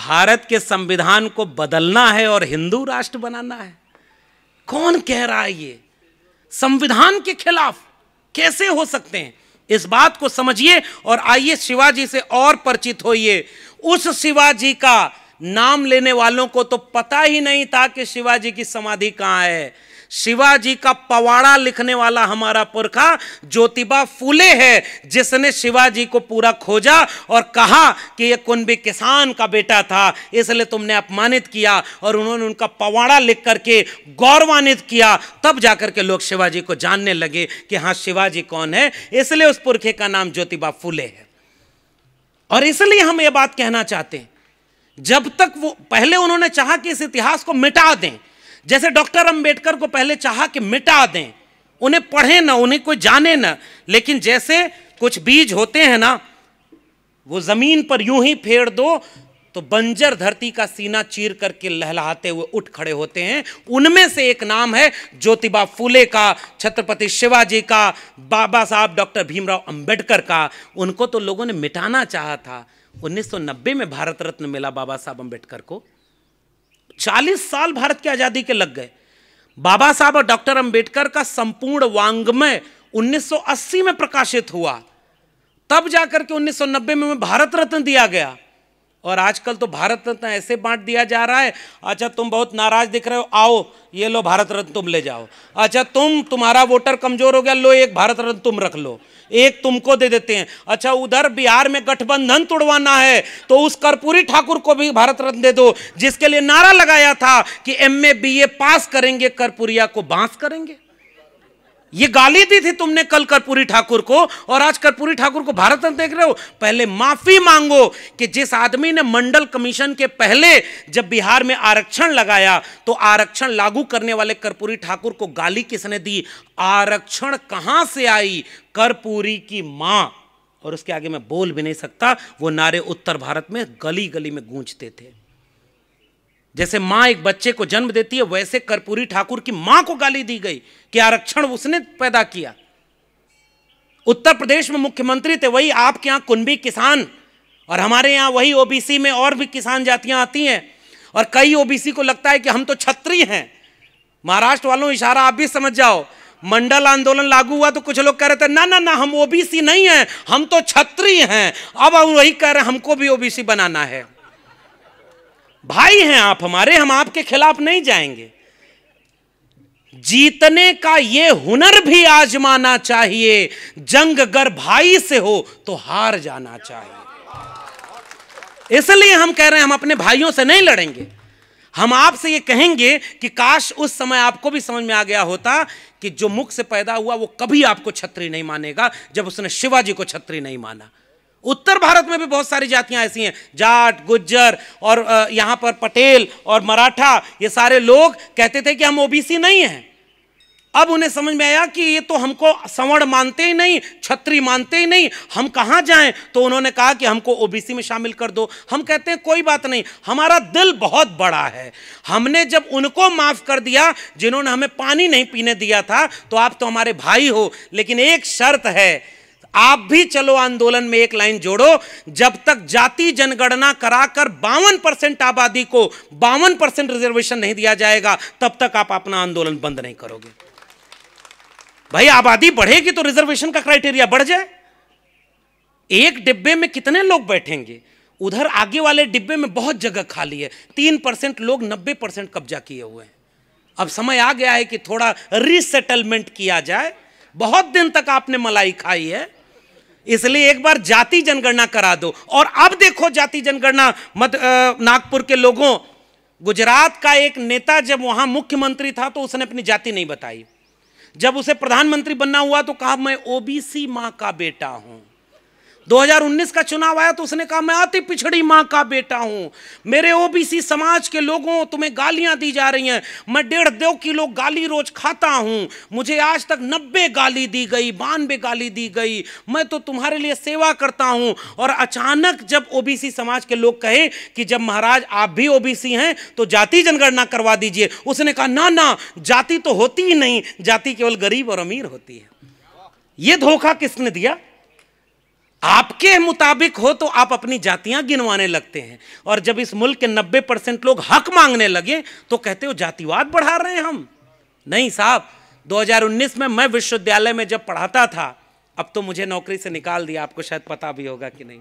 भारत के संविधान को बदलना है और हिंदू राष्ट्र बनाना है कौन कह रहा है ये संविधान के खिलाफ कैसे हो सकते हैं इस बात को समझिए और आइए शिवाजी से और परिचित होइए उस शिवाजी का नाम लेने वालों को तो पता ही नहीं था कि शिवाजी की समाधि कहाँ है शिवाजी का पवाड़ा लिखने वाला हमारा पुरखा ज्योतिबा फूले है जिसने शिवाजी को पूरा खोजा और कहा कि यह कुंभी किसान का बेटा था इसलिए तुमने अपमानित किया और उन्होंने उनका पवाड़ा लिख करके गौरवान्वित किया तब जाकर के लोग शिवाजी को जानने लगे कि हाँ शिवाजी कौन है इसलिए उस पुरखे का नाम ज्योतिबा फूले है और इसलिए हम ये बात कहना चाहते हैं जब तक वो पहले उन्होंने चाहा कि इस इतिहास को मिटा दें जैसे डॉक्टर अंबेडकर को पहले चाहा कि मिटा दें उन्हें पढ़े ना उन्हें कोई जाने ना लेकिन जैसे कुछ बीज होते हैं ना वो जमीन पर यूं ही फेर दो तो बंजर धरती का सीना चीर करके लहलाते हुए उठ खड़े होते हैं उनमें से एक नाम है ज्योतिबा फूले का छत्रपति शिवाजी का बाबा साहब डॉक्टर भीमराव अंबेडकर का उनको तो लोगों ने मिटाना चाहा था 1990 में भारत रत्न मिला बाबा साहब अंबेडकर को चालीस साल भारत की आज़ादी के लग गए बाबा साहब और डॉक्टर अंबेडकर का संपूर्ण वांग्मय 1980 में प्रकाशित हुआ तब जाकर के 1990 में भारत रत्न दिया गया और आजकल तो भारत रत्न ऐसे बांट दिया जा रहा है अच्छा तुम बहुत नाराज दिख रहे हो आओ ये लो भारत रत्न तुम ले जाओ अच्छा तुम तुम्हारा वोटर कमजोर हो गया लो एक भारत रत्न तुम रख लो एक तुमको दे देते हैं अच्छा उधर बिहार में गठबंधन तोड़वाना है तो उस कर्पूरी ठाकुर को भी भारत रत्न दे दो जिसके लिए नारा लगाया था कि एम ए बी ए पास करेंगे कर्पूरिया को बांस करेंगे ये गाली दी थी तुमने कल कर्पूरी ठाकुर को और आज कर्पूरी ठाकुर को भारत रत्न देख रहे हो पहले माफी मांगो कि जिस आदमी ने मंडल कमीशन के पहले जब बिहार में आरक्षण लगाया तो आरक्षण लागू करने वाले कर्पूरी ठाकुर को गाली किसने दी आरक्षण कहां से आई कर्पूरी की मां और उसके आगे मैं बोल भी नहीं सकता वो नारे उत्तर भारत में गली गली में गूंजते थे जैसे माँ एक बच्चे को जन्म देती है वैसे कर्पूरी ठाकुर की माँ को गाली दी गई कि आरक्षण उसने पैदा किया उत्तर प्रदेश में मुख्यमंत्री थे वही आपके यहाँ कुंभी किसान और हमारे यहाँ वही ओबीसी में और भी किसान जातियां आती हैं और कई ओबीसी को लगता है कि हम तो छत्री हैं महाराष्ट्र वालों इशारा आप भी समझ जाओ मंडल आंदोलन लागू हुआ तो कुछ लोग कह रहे थे ना ना ना हम ओबीसी नहीं हैं हम तो छत्री हैं अब वही कह रहे हैं हमको भी ओबीसी बनाना है भाई हैं आप हमारे हम आपके खिलाफ नहीं जाएंगे जीतने का ये हुनर भी आजमाना चाहिए जंग अगर भाई से हो तो हार जाना चाहिए इसलिए हम कह रहे हैं हम अपने भाइयों से नहीं लड़ेंगे हम आपसे ये कहेंगे कि काश उस समय आपको भी समझ में आ गया होता कि जो मुख से पैदा हुआ वो कभी आपको छत्री नहीं मानेगा जब उसने शिवाजी को छत्री नहीं माना उत्तर भारत में भी बहुत सारी जातियां ऐसी हैं जाट गुज्जर और यहाँ पर पटेल और मराठा ये सारे लोग कहते थे कि हम ओबीसी नहीं हैं अब उन्हें समझ में आया कि ये तो हमको सवर्ण मानते ही नहीं छत्री मानते ही नहीं हम कहाँ जाएं तो उन्होंने कहा कि हमको ओबीसी में शामिल कर दो हम कहते हैं कोई बात नहीं हमारा दिल बहुत बड़ा है हमने जब उनको माफ़ कर दिया जिन्होंने हमें पानी नहीं पीने दिया था तो आप तो हमारे भाई हो लेकिन एक शर्त है आप भी चलो आंदोलन में एक लाइन जोड़ो जब तक जाति जनगणना कराकर बावन परसेंट आबादी को बावन परसेंट रिजर्वेशन नहीं दिया जाएगा तब तक आप अपना आंदोलन बंद नहीं करोगे भाई आबादी बढ़ेगी तो रिजर्वेशन का क्राइटेरिया बढ़ जाए एक डिब्बे में कितने लोग बैठेंगे उधर आगे वाले डिब्बे में बहुत जगह खाली है तीन परसेंट लोग नब्बे परसेंट कब्जा किए हुए हैं अब समय आ गया है कि थोड़ा रिसेटलमेंट किया जाए बहुत दिन तक आपने मलाई खाई है इसलिए एक बार जाति जनगणना करा दो और अब देखो जाति जनगणना मत नागपुर के लोगों गुजरात का एक नेता जब वहां मुख्यमंत्री था तो उसने अपनी जाति नहीं बताई जब उसे प्रधानमंत्री बनना हुआ तो कहा मैं ओबीसी मां का बेटा हूं 2019 का चुनाव आया तो उसने कहा मैं अति पिछड़ी माँ का बेटा हूँ मेरे ओबीसी समाज के लोगों तुम्हें गालियाँ दी जा रही हैं मैं डेढ़ दो किलो गाली रोज खाता हूँ मुझे आज तक नब्बे गाली दी गई बानवे गाली दी गई मैं तो तुम्हारे लिए सेवा करता हूँ और अचानक जब ओबीसी समाज के लोग कहे कि जब महाराज आप भी ओ हैं तो जाति जनगणना करवा दीजिए उसने कहा ना ना जाति तो होती ही नहीं जाति केवल गरीब और अमीर होती है ये धोखा किसने दिया आपके मुताबिक हो तो आप अपनी जातियां गिनवाने लगते हैं और जब इस मुल्क के 90 परसेंट लोग हक मांगने लगे तो कहते हो जातिवाद बढ़ा रहे हैं हम नहीं साहब 2019 में मैं विश्वविद्यालय में जब पढ़ाता था अब तो मुझे नौकरी से निकाल दिया आपको शायद पता भी होगा कि नहीं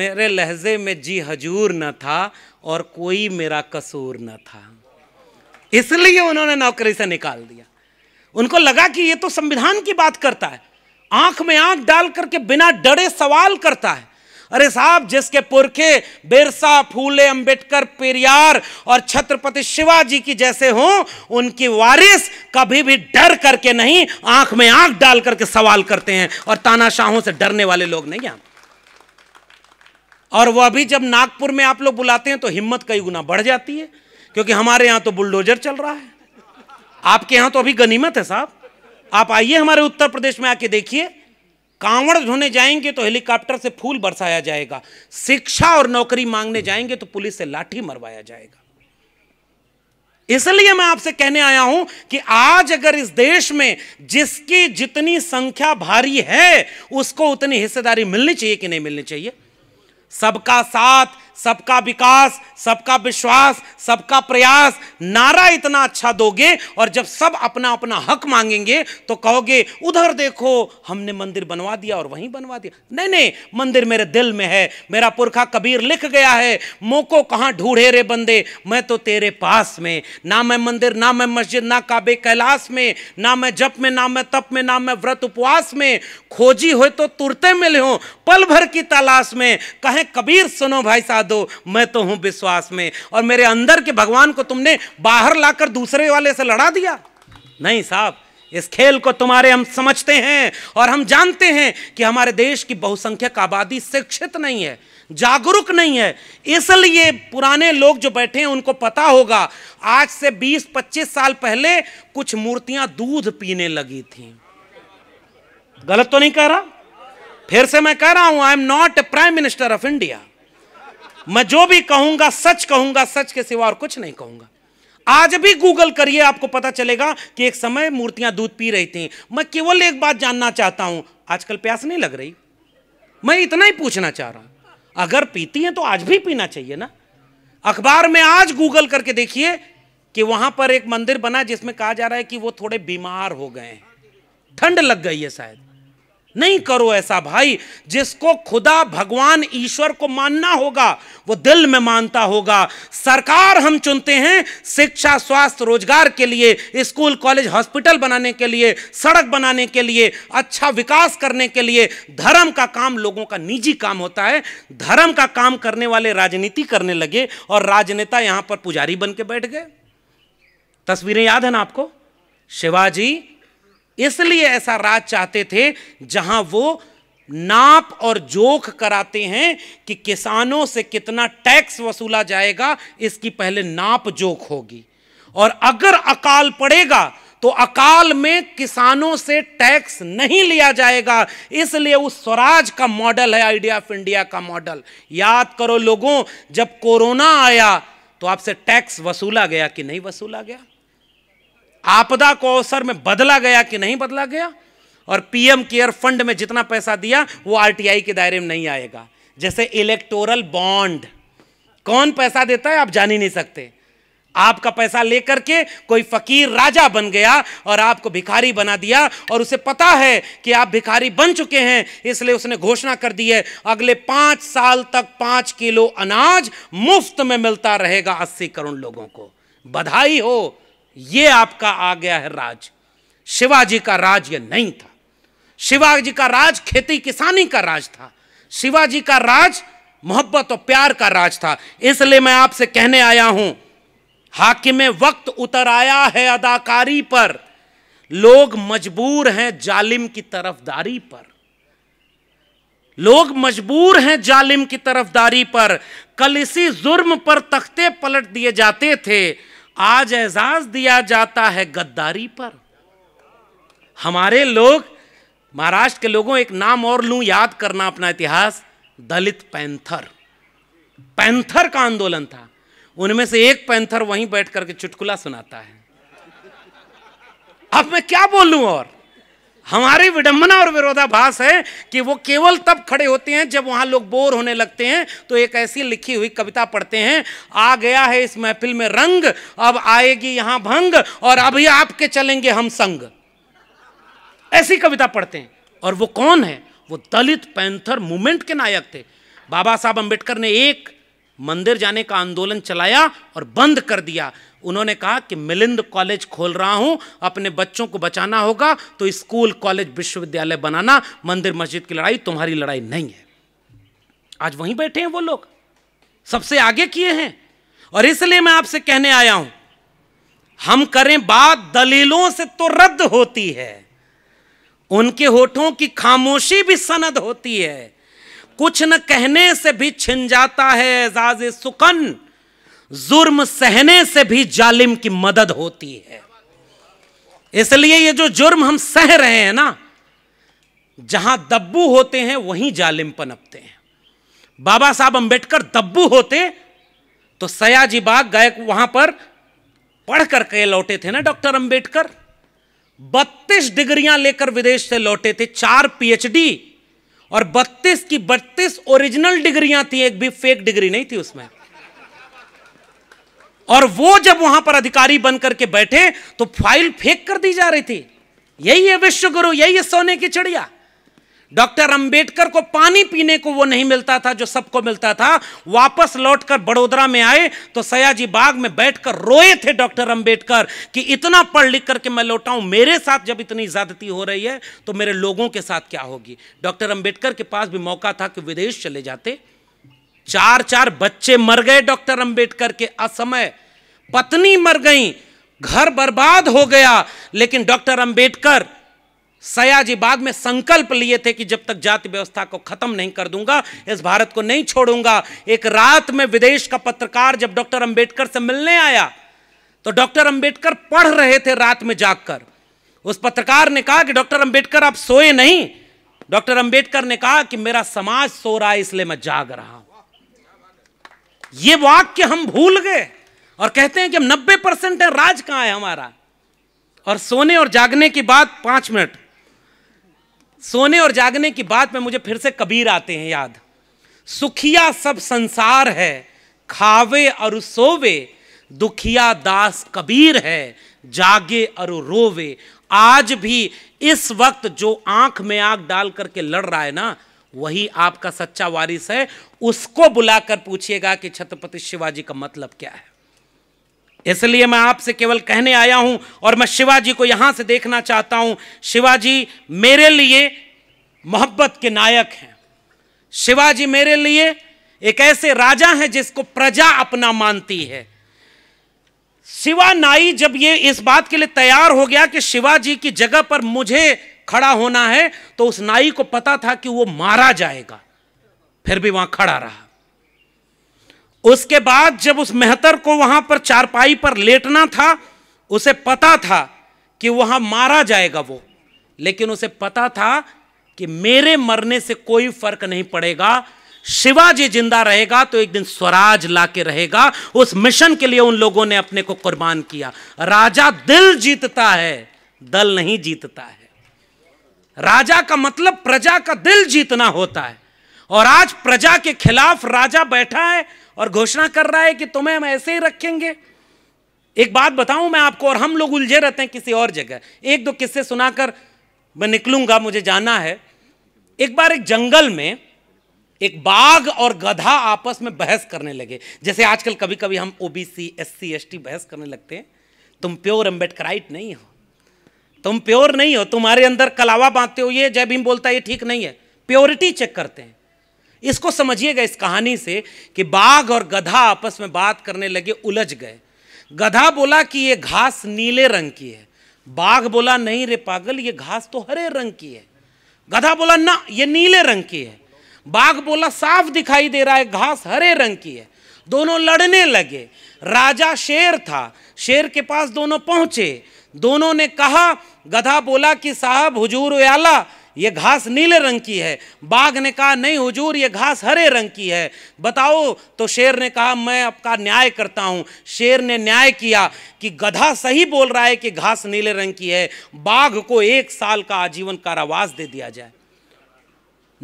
मेरे लहजे में जी हजूर न था और कोई मेरा कसूर न था इसलिए उन्होंने नौकरी से निकाल दिया उनको लगा कि ये तो संविधान की बात करता है आंख में आंख डाल करके बिना डरे सवाल करता है अरे साहब जिसके पुरखे बिरसा फूले अंबेडकर पेरियार और छत्रपति शिवाजी की जैसे हों उनकी वारिस कभी भी डर करके नहीं आंख में आंख डाल करके सवाल करते हैं और तानाशाहों से डरने वाले लोग नहीं आप और वह अभी जब नागपुर में आप लोग बुलाते हैं तो हिम्मत कई गुना बढ़ जाती है क्योंकि हमारे यहां तो बुलडोजर चल रहा है आपके यहां तो अभी गनीमत है साहब आप आइए हमारे उत्तर प्रदेश में आके देखिए कांवड़ धोने जाएंगे तो हेलीकॉप्टर से फूल बरसाया जाएगा शिक्षा और नौकरी मांगने जाएंगे तो पुलिस से लाठी मरवाया जाएगा इसलिए मैं आपसे कहने आया हूं कि आज अगर इस देश में जिसकी जितनी संख्या भारी है उसको उतनी हिस्सेदारी मिलनी चाहिए कि नहीं मिलनी चाहिए सबका साथ सबका विकास सबका विश्वास सबका प्रयास नारा इतना अच्छा दोगे और जब सब अपना अपना हक मांगेंगे तो कहोगे उधर देखो हमने मंदिर बनवा दिया और वहीं बनवा दिया नहीं नहीं मंदिर मेरे दिल में है मेरा पुरखा कबीर लिख गया है मोको कहाँ ढूंढे रे बंदे मैं तो तेरे पास में ना मैं मंदिर ना मैं मस्जिद ना काबे कैलाश में ना मैं जप में ना मैं तप में ना मैं व्रत उपवास में खोजी हो तो तुरते मिले हो पल भर की तलाश में कहें कबीर सुनो भाई साहब हटा दो मैं तो हूं विश्वास में और मेरे अंदर के भगवान को तुमने बाहर लाकर दूसरे वाले से लड़ा दिया नहीं साहब इस खेल को तुम्हारे हम समझते हैं और हम जानते हैं कि हमारे देश की बहुसंख्यक आबादी शिक्षित नहीं है जागरूक नहीं है इसलिए पुराने लोग जो बैठे हैं उनको पता होगा आज से 20-25 साल पहले कुछ मूर्तियां दूध पीने लगी थी गलत तो नहीं कह रहा फिर से मैं कह रहा हूं I am not a prime minister of India मैं जो भी कहूंगा सच कहूंगा सच के सिवा और कुछ नहीं कहूंगा आज भी गूगल करिए आपको पता चलेगा कि एक समय मूर्तियां दूध पी रही थी मैं केवल एक बात जानना चाहता हूं आजकल प्यास नहीं लग रही मैं इतना ही पूछना चाह रहा हूं अगर पीती हैं तो आज भी पीना चाहिए ना अखबार में आज गूगल करके देखिए कि वहां पर एक मंदिर बना जिसमें कहा जा रहा है कि वो थोड़े बीमार हो गए हैं ठंड लग गई है शायद नहीं करो ऐसा भाई जिसको खुदा भगवान ईश्वर को मानना होगा वो दिल में मानता होगा सरकार हम चुनते हैं शिक्षा स्वास्थ्य रोजगार के लिए स्कूल कॉलेज हॉस्पिटल बनाने के लिए सड़क बनाने के लिए अच्छा विकास करने के लिए धर्म का काम लोगों का निजी काम होता है धर्म का काम करने वाले राजनीति करने लगे और राजनेता यहां पर पुजारी बन के बैठ गए तस्वीरें याद है ना आपको शिवाजी इसलिए ऐसा राज चाहते थे जहां वो नाप और जोख कराते हैं कि किसानों से कितना टैक्स वसूला जाएगा इसकी पहले नाप जोख होगी और अगर अकाल पड़ेगा तो अकाल में किसानों से टैक्स नहीं लिया जाएगा इसलिए उस स्वराज का मॉडल है आइडिया ऑफ इंडिया का मॉडल याद करो लोगों जब कोरोना आया तो आपसे टैक्स वसूला गया कि नहीं वसूला गया आपदा को अवसर में बदला गया कि नहीं बदला गया और पीएम केयर फंड में जितना पैसा दिया वो आरटीआई के दायरे में नहीं आएगा जैसे इलेक्टोरल बॉन्ड कौन पैसा देता है आप जान ही नहीं सकते आपका पैसा लेकर के कोई फकीर राजा बन गया और आपको भिखारी बना दिया और उसे पता है कि आप भिखारी बन चुके हैं इसलिए उसने घोषणा कर दी है अगले पांच साल तक पांच किलो अनाज मुफ्त में मिलता रहेगा अस्सी करोड़ लोगों को बधाई हो ये आपका आ गया है राज शिवाजी का राज ये नहीं था शिवाजी का राज खेती किसानी का राज था शिवाजी का राज मोहब्बत और प्यार का राज था इसलिए मैं आपसे कहने आया हूं हाकिम वक्त उतर आया है अदाकारी पर लोग मजबूर हैं जालिम की तरफदारी पर लोग मजबूर हैं जालिम की तरफदारी पर कल इसी जुर्म पर तख्ते पलट दिए जाते थे आज एजाज दिया जाता है गद्दारी पर हमारे लोग महाराष्ट्र के लोगों एक नाम और लूं याद करना अपना इतिहास दलित पैंथर पैंथर का आंदोलन था उनमें से एक पैंथर वहीं बैठ करके चुटकुला सुनाता है अब मैं क्या बोलूं और हमारी विडंबना और विरोधाभास है कि वो केवल तब खड़े होते हैं जब वहाँ लोग बोर होने लगते हैं तो एक ऐसी लिखी हुई कविता पढ़ते हैं आ गया है इस महफिल में रंग अब आएगी यहाँ भंग और अभी आपके चलेंगे हम संग ऐसी कविता पढ़ते हैं और वो कौन है वो दलित पैंथर मूवमेंट के नायक थे बाबा साहब अंबेडकर ने एक मंदिर जाने का आंदोलन चलाया और बंद कर दिया उन्होंने कहा कि मिलिंद कॉलेज खोल रहा हूं अपने बच्चों को बचाना होगा तो स्कूल कॉलेज विश्वविद्यालय बनाना मंदिर मस्जिद की लड़ाई तुम्हारी लड़ाई नहीं है आज वहीं बैठे हैं वो लोग सबसे आगे किए हैं और इसलिए मैं आपसे कहने आया हूं हम करें बात दलीलों से तो रद्द होती है उनके होठों की खामोशी भी सनद होती है कुछ न कहने से भी छिन जाता है एजाज सुकन जुर्म सहने से भी जालिम की मदद होती है इसलिए ये जो जुर्म हम सह रहे हैं ना जहां दब्बू होते हैं वहीं जालिम पनपते हैं बाबा साहब अंबेडकर दब्बू होते तो सयाजी बाग गए वहां पर पढ़ करके लौटे थे ना डॉक्टर अंबेडकर बत्तीस डिग्रियां लेकर विदेश से लौटे थे चार पीएचडी और बत्तीस की बत्तीस ओरिजिनल डिग्रियां थी एक भी फेक डिग्री नहीं थी उसमें और वो जब वहां पर अधिकारी बनकर के बैठे तो फाइल फेंक कर दी जा रही थी यही है विश्व गुरु यही है सोने की चिड़िया डॉक्टर अंबेडकर को पानी पीने को वो नहीं मिलता था जो सबको मिलता था वापस लौटकर बड़ोदरा में आए तो सयाजी बाग में बैठकर रोए थे डॉक्टर अंबेडकर कि इतना पढ़ लिख करके मैं लौटाऊं मेरे साथ जब इतनी ज्यादती हो रही है तो मेरे लोगों के साथ क्या होगी डॉक्टर अंबेडकर के पास भी मौका था कि विदेश चले जाते चार चार बच्चे मर गए डॉक्टर अंबेडकर के असमय पत्नी मर गई घर बर्बाद हो गया लेकिन डॉक्टर अंबेडकर सयाजी बाद में संकल्प लिए थे कि जब तक जाति व्यवस्था को खत्म नहीं कर दूंगा इस भारत को नहीं छोड़ूंगा एक रात में विदेश का पत्रकार जब डॉक्टर अंबेडकर से मिलने आया तो डॉक्टर अंबेडकर पढ़ रहे थे रात में जागकर उस पत्रकार ने कहा कि डॉक्टर अंबेडकर आप सोए नहीं डॉक्टर अंबेडकर ने कहा कि मेरा समाज सो रहा है इसलिए मैं जाग रहा हूं ये वाक्य हम भूल गए और कहते हैं कि हम नब्बे परसेंट है राज कहाँ है हमारा और सोने और जागने की बात पांच मिनट सोने और जागने की बात में मुझे फिर से कबीर आते हैं याद सुखिया सब संसार है खावे और सोवे दुखिया दास कबीर है जागे और रोवे आज भी इस वक्त जो आंख में आंख डाल करके लड़ रहा है ना वही आपका सच्चा वारिस है उसको बुलाकर पूछिएगा कि छत्रपति शिवाजी का मतलब क्या है इसलिए मैं आपसे केवल कहने आया हूं और मैं शिवाजी को यहां से देखना चाहता हूं शिवाजी मेरे लिए मोहब्बत के नायक हैं शिवाजी मेरे लिए एक ऐसे राजा हैं जिसको प्रजा अपना मानती है शिवा नाई जब ये इस बात के लिए तैयार हो गया कि शिवाजी की जगह पर मुझे खड़ा होना है तो उस नाई को पता था कि वो मारा जाएगा फिर भी वहां खड़ा रहा उसके बाद जब उस मेहतर को वहां पर चारपाई पर लेटना था उसे पता था कि वहां मारा जाएगा वो लेकिन उसे पता था कि मेरे मरने से कोई फर्क नहीं पड़ेगा शिवाजी जिंदा रहेगा तो एक दिन स्वराज लाके रहेगा उस मिशन के लिए उन लोगों ने अपने को कुर्बान किया राजा दिल जीतता है दल नहीं जीतता है राजा का मतलब प्रजा का दिल जीतना होता है और आज प्रजा के खिलाफ राजा बैठा है और घोषणा कर रहा है कि तुम्हें हम ऐसे ही रखेंगे एक बात बताऊं मैं आपको और हम लोग उलझे रहते हैं किसी और जगह एक दो किस्से सुनाकर मैं निकलूंगा मुझे जाना है एक बार एक जंगल में एक बाघ और गधा आपस में बहस करने लगे जैसे आजकल कभी कभी हम ओबीसी एससी एसटी बहस करने लगते हैं तुम प्योर एम्बेडकराइट नहीं हो तुम प्योर नहीं हो तुम्हारे अंदर कलावा बांधते हो ये जय भीम बोलता है ये ठीक नहीं है प्योरिटी चेक करते हैं इसको समझिएगा इस कहानी से कि बाघ और गधा आपस में बात करने लगे उलझ गए गधा बोला कि ये घास नीले रंग की है बाघ बोला नहीं रे पागल ये घास तो हरे रंग की है गधा बोला ना ये नीले रंग की है बाघ बोला साफ दिखाई दे रहा है घास हरे रंग की है दोनों लड़ने लगे राजा शेर था शेर के पास दोनों पहुंचे दोनों ने कहा गधा बोला कि साहब हुजूर व्याला ये घास नीले रंग की है बाघ ने कहा नहीं हुजूर ये घास हरे रंग की है बताओ तो शेर ने कहा मैं आपका न्याय करता हूँ शेर ने न्याय किया कि गधा सही बोल रहा है कि घास नीले रंग की है बाघ को एक साल का आजीवन कारावास दे दिया जाए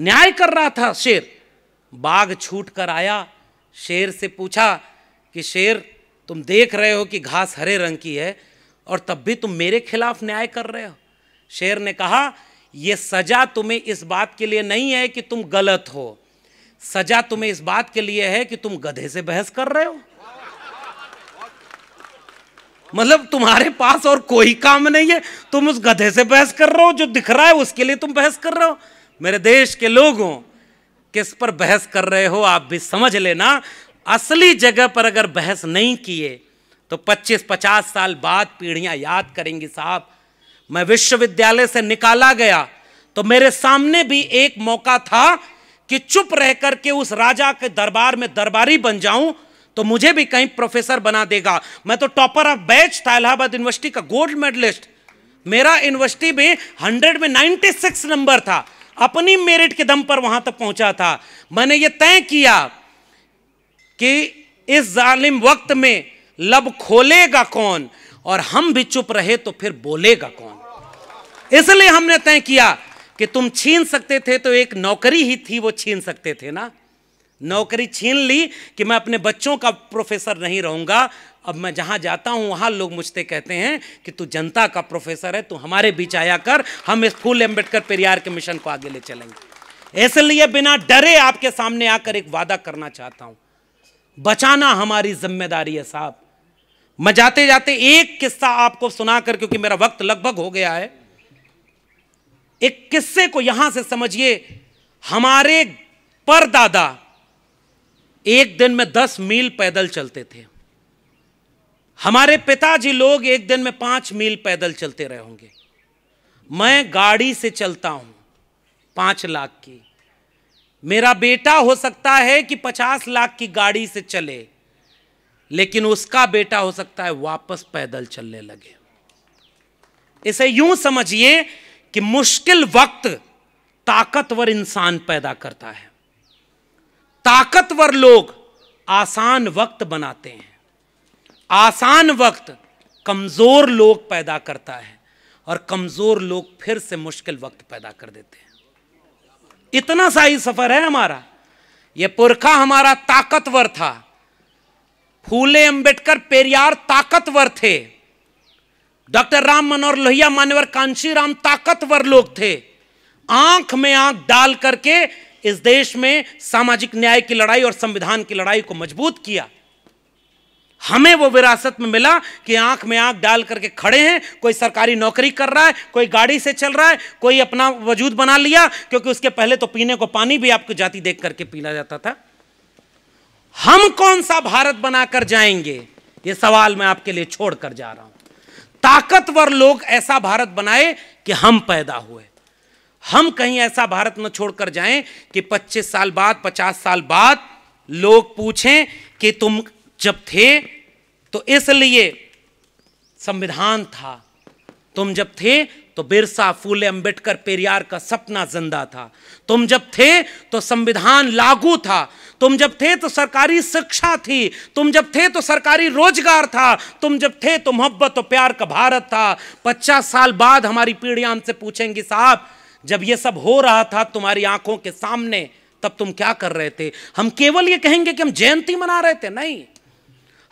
न्याय कर रहा था शेर बाघ छूट कर आया शेर से पूछा कि शेर तुम देख रहे हो कि घास हरे रंग की है और तब भी तुम मेरे खिलाफ न्याय कर रहे हो शेर ने कहा यह सजा तुम्हें इस बात के लिए नहीं है कि तुम गलत हो सजा तुम्हें इस बात के लिए है कि तुम गधे से बहस कर रहे हो मतलब तुम्हारे पास और कोई काम नहीं है तुम उस गधे से बहस कर रहे हो जो दिख रहा है उसके लिए तुम बहस कर रहे हो मेरे देश के लोगों किस पर बहस कर रहे हो आप भी समझ लेना असली जगह पर अगर बहस नहीं किए तो 25-50 साल बाद पीढ़ियां याद करेंगी साहब मैं विश्वविद्यालय से निकाला गया तो मेरे सामने भी एक मौका था कि चुप रह करके उस राजा के दरबार में दरबारी बन जाऊं तो मुझे भी कहीं प्रोफेसर बना देगा मैं तो टॉपर ऑफ बैच था इलाहाबाद यूनिवर्सिटी का गोल्ड मेडलिस्ट मेरा यूनिवर्सिटी भी हंड्रेड में नाइनटी सिक्स नंबर था अपनी मेरिट के दम पर वहां तक पहुंचा था मैंने यह तय किया कि इस जालिम वक्त में लब खोलेगा कौन और हम भी चुप रहे तो फिर बोलेगा कौन इसलिए हमने तय किया कि तुम छीन सकते थे तो एक नौकरी ही थी वो छीन सकते थे ना नौकरी छीन ली कि मैं अपने बच्चों का प्रोफेसर नहीं रहूंगा अब मैं जहां जाता हूं वहां लोग मुझसे कहते हैं कि तू जनता का प्रोफेसर है तू हमारे बीच आया कर हम इस फूल अम्बेडकर पेरियार के मिशन को आगे ले चलेंगे इसलिए बिना डरे आपके सामने आकर एक वादा करना चाहता हूं बचाना हमारी जिम्मेदारी है साहब मैं जाते जाते एक किस्सा आपको सुनाकर क्योंकि मेरा वक्त लगभग हो गया है एक किस्से को यहां से समझिए हमारे परदादा एक दिन में दस मील पैदल चलते थे हमारे पिताजी लोग एक दिन में पांच मील पैदल चलते रहे होंगे मैं गाड़ी से चलता हूं पांच लाख की मेरा बेटा हो सकता है कि पचास लाख की गाड़ी से चले लेकिन उसका बेटा हो सकता है वापस पैदल चलने लगे इसे यूं समझिए कि मुश्किल वक्त ताकतवर इंसान पैदा करता है ताकतवर लोग आसान वक्त बनाते हैं आसान वक्त कमज़ोर लोग पैदा करता है और कमज़ोर लोग फिर से मुश्किल वक्त पैदा कर देते हैं इतना सा ही सफ़र है हमारा यह पुरखा हमारा ताकतवर था फूले अंबेडकर पेरियार ताकतवर थे डॉक्टर राम मनोहर लोहिया मान्यवर कांशीराम ताकतवर लोग थे आंख में आंख डाल करके इस देश में सामाजिक न्याय की लड़ाई और संविधान की लड़ाई को मजबूत किया हमें वो विरासत में मिला कि आंख में आंख डाल करके खड़े हैं कोई सरकारी नौकरी कर रहा है कोई गाड़ी से चल रहा है कोई अपना वजूद बना लिया क्योंकि उसके पहले तो पीने को पानी भी आपको जाति देख करके पीला जाता था हम कौन सा भारत बनाकर जाएंगे ये सवाल मैं आपके लिए छोड़कर जा रहा हूं ताकतवर लोग ऐसा भारत बनाए कि हम पैदा हुए हम कहीं ऐसा भारत न छोड़कर जाएं कि 25 साल बाद 50 साल बाद लोग पूछें कि तुम जब थे तो इसलिए संविधान था तुम जब थे तो बिरसा फूले अंबेडकर पेरियार का सपना जिंदा था तुम जब थे तो संविधान लागू था तुम जब थे तो सरकारी शिक्षा थी तुम जब थे तो सरकारी रोजगार था तुम जब थे तो मोहब्बत और प्यार का भारत था पचास साल बाद हमारी पीढ़ियां हमसे पूछेंगी साहब जब ये सब हो रहा था तुम्हारी आंखों के सामने तब तुम क्या कर रहे थे हम केवल ये कहेंगे कि हम जयंती मना रहे थे नहीं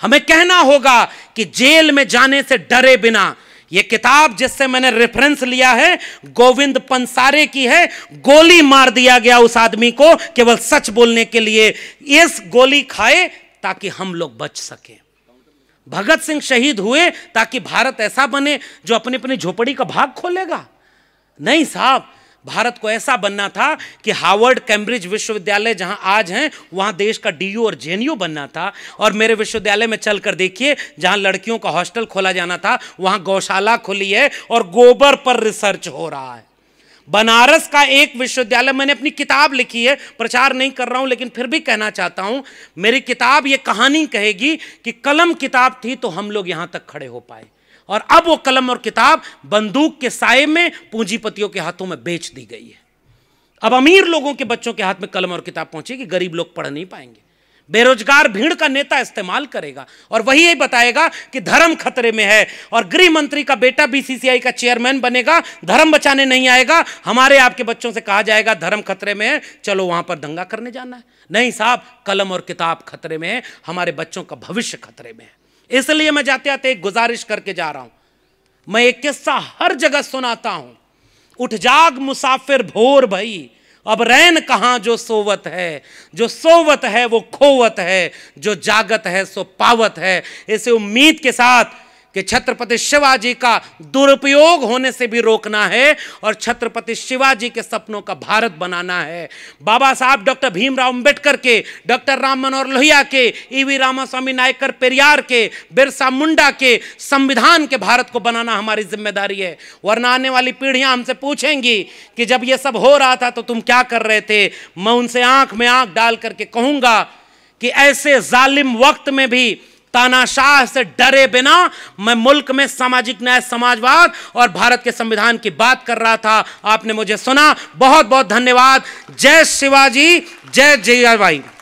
हमें कहना होगा कि जेल में जाने से डरे बिना ये किताब जिससे मैंने रेफरेंस लिया है गोविंद पंसारे की है गोली मार दिया गया उस आदमी को केवल सच बोलने के लिए इस गोली खाए ताकि हम लोग बच सके भगत सिंह शहीद हुए ताकि भारत ऐसा बने जो अपनी अपनी झोपड़ी का भाग खोलेगा नहीं साहब भारत को ऐसा बनना था कि हार्वर्ड कैम्ब्रिज विश्वविद्यालय जहां आज हैं वहां देश का डी और जे बनना था और मेरे विश्वविद्यालय में चलकर देखिए जहां लड़कियों का हॉस्टल खोला जाना था वहां गौशाला खुली है और गोबर पर रिसर्च हो रहा है बनारस का एक विश्वविद्यालय मैंने अपनी किताब लिखी है प्रचार नहीं कर रहा हूं लेकिन फिर भी कहना चाहता हूं मेरी किताब ये कहानी कहेगी कि कलम किताब थी तो हम लोग यहां तक खड़े हो पाए और अब वो कलम और किताब बंदूक के साय में पूंजीपतियों के हाथों में बेच दी गई है अब अमीर लोगों के बच्चों के हाथ में कलम और किताब पहुंचेगी गरीब लोग पढ़ नहीं पाएंगे बेरोजगार भीड़ का नेता इस्तेमाल करेगा और वही यही बताएगा कि धर्म खतरे में है और गृह मंत्री का बेटा बीसीसीआई का चेयरमैन बनेगा धर्म बचाने नहीं आएगा हमारे आपके बच्चों से कहा जाएगा धर्म खतरे में है चलो वहां पर दंगा करने जाना है नहीं साहब कलम और किताब खतरे में है हमारे बच्चों का भविष्य खतरे में है इसलिए मैं जाते आते एक गुजारिश करके जा रहा हूं मैं एक किस्सा हर जगह सुनाता हूं उठ जाग मुसाफिर भोर भई अब रैन कहाँ जो सोवत है जो सोवत है वो खोवत है जो जागत है सो पावत है इसे उम्मीद के साथ कि छत्रपति शिवाजी का दुरुपयोग होने से भी रोकना है और छत्रपति शिवाजी के सपनों का भारत बनाना है बाबा साहब डॉक्टर भीमराव अंबेडकर के डॉक्टर राम मनोहर लोहिया के ई वी रामास्वामी नायकर पेरियार के बिरसा मुंडा के संविधान के भारत को बनाना हमारी जिम्मेदारी है वरना आने वाली पीढ़ियां हमसे पूछेंगी कि जब ये सब हो रहा था तो तुम क्या कर रहे थे मैं उनसे आंख में आंख डाल करके कहूंगा कि ऐसे जालिम वक्त में भी तानाशाह से डरे बिना मैं मुल्क में सामाजिक न्याय समाजवाद और भारत के संविधान की बात कर रहा था आपने मुझे सुना बहुत बहुत धन्यवाद जय शिवाजी जय जय भाई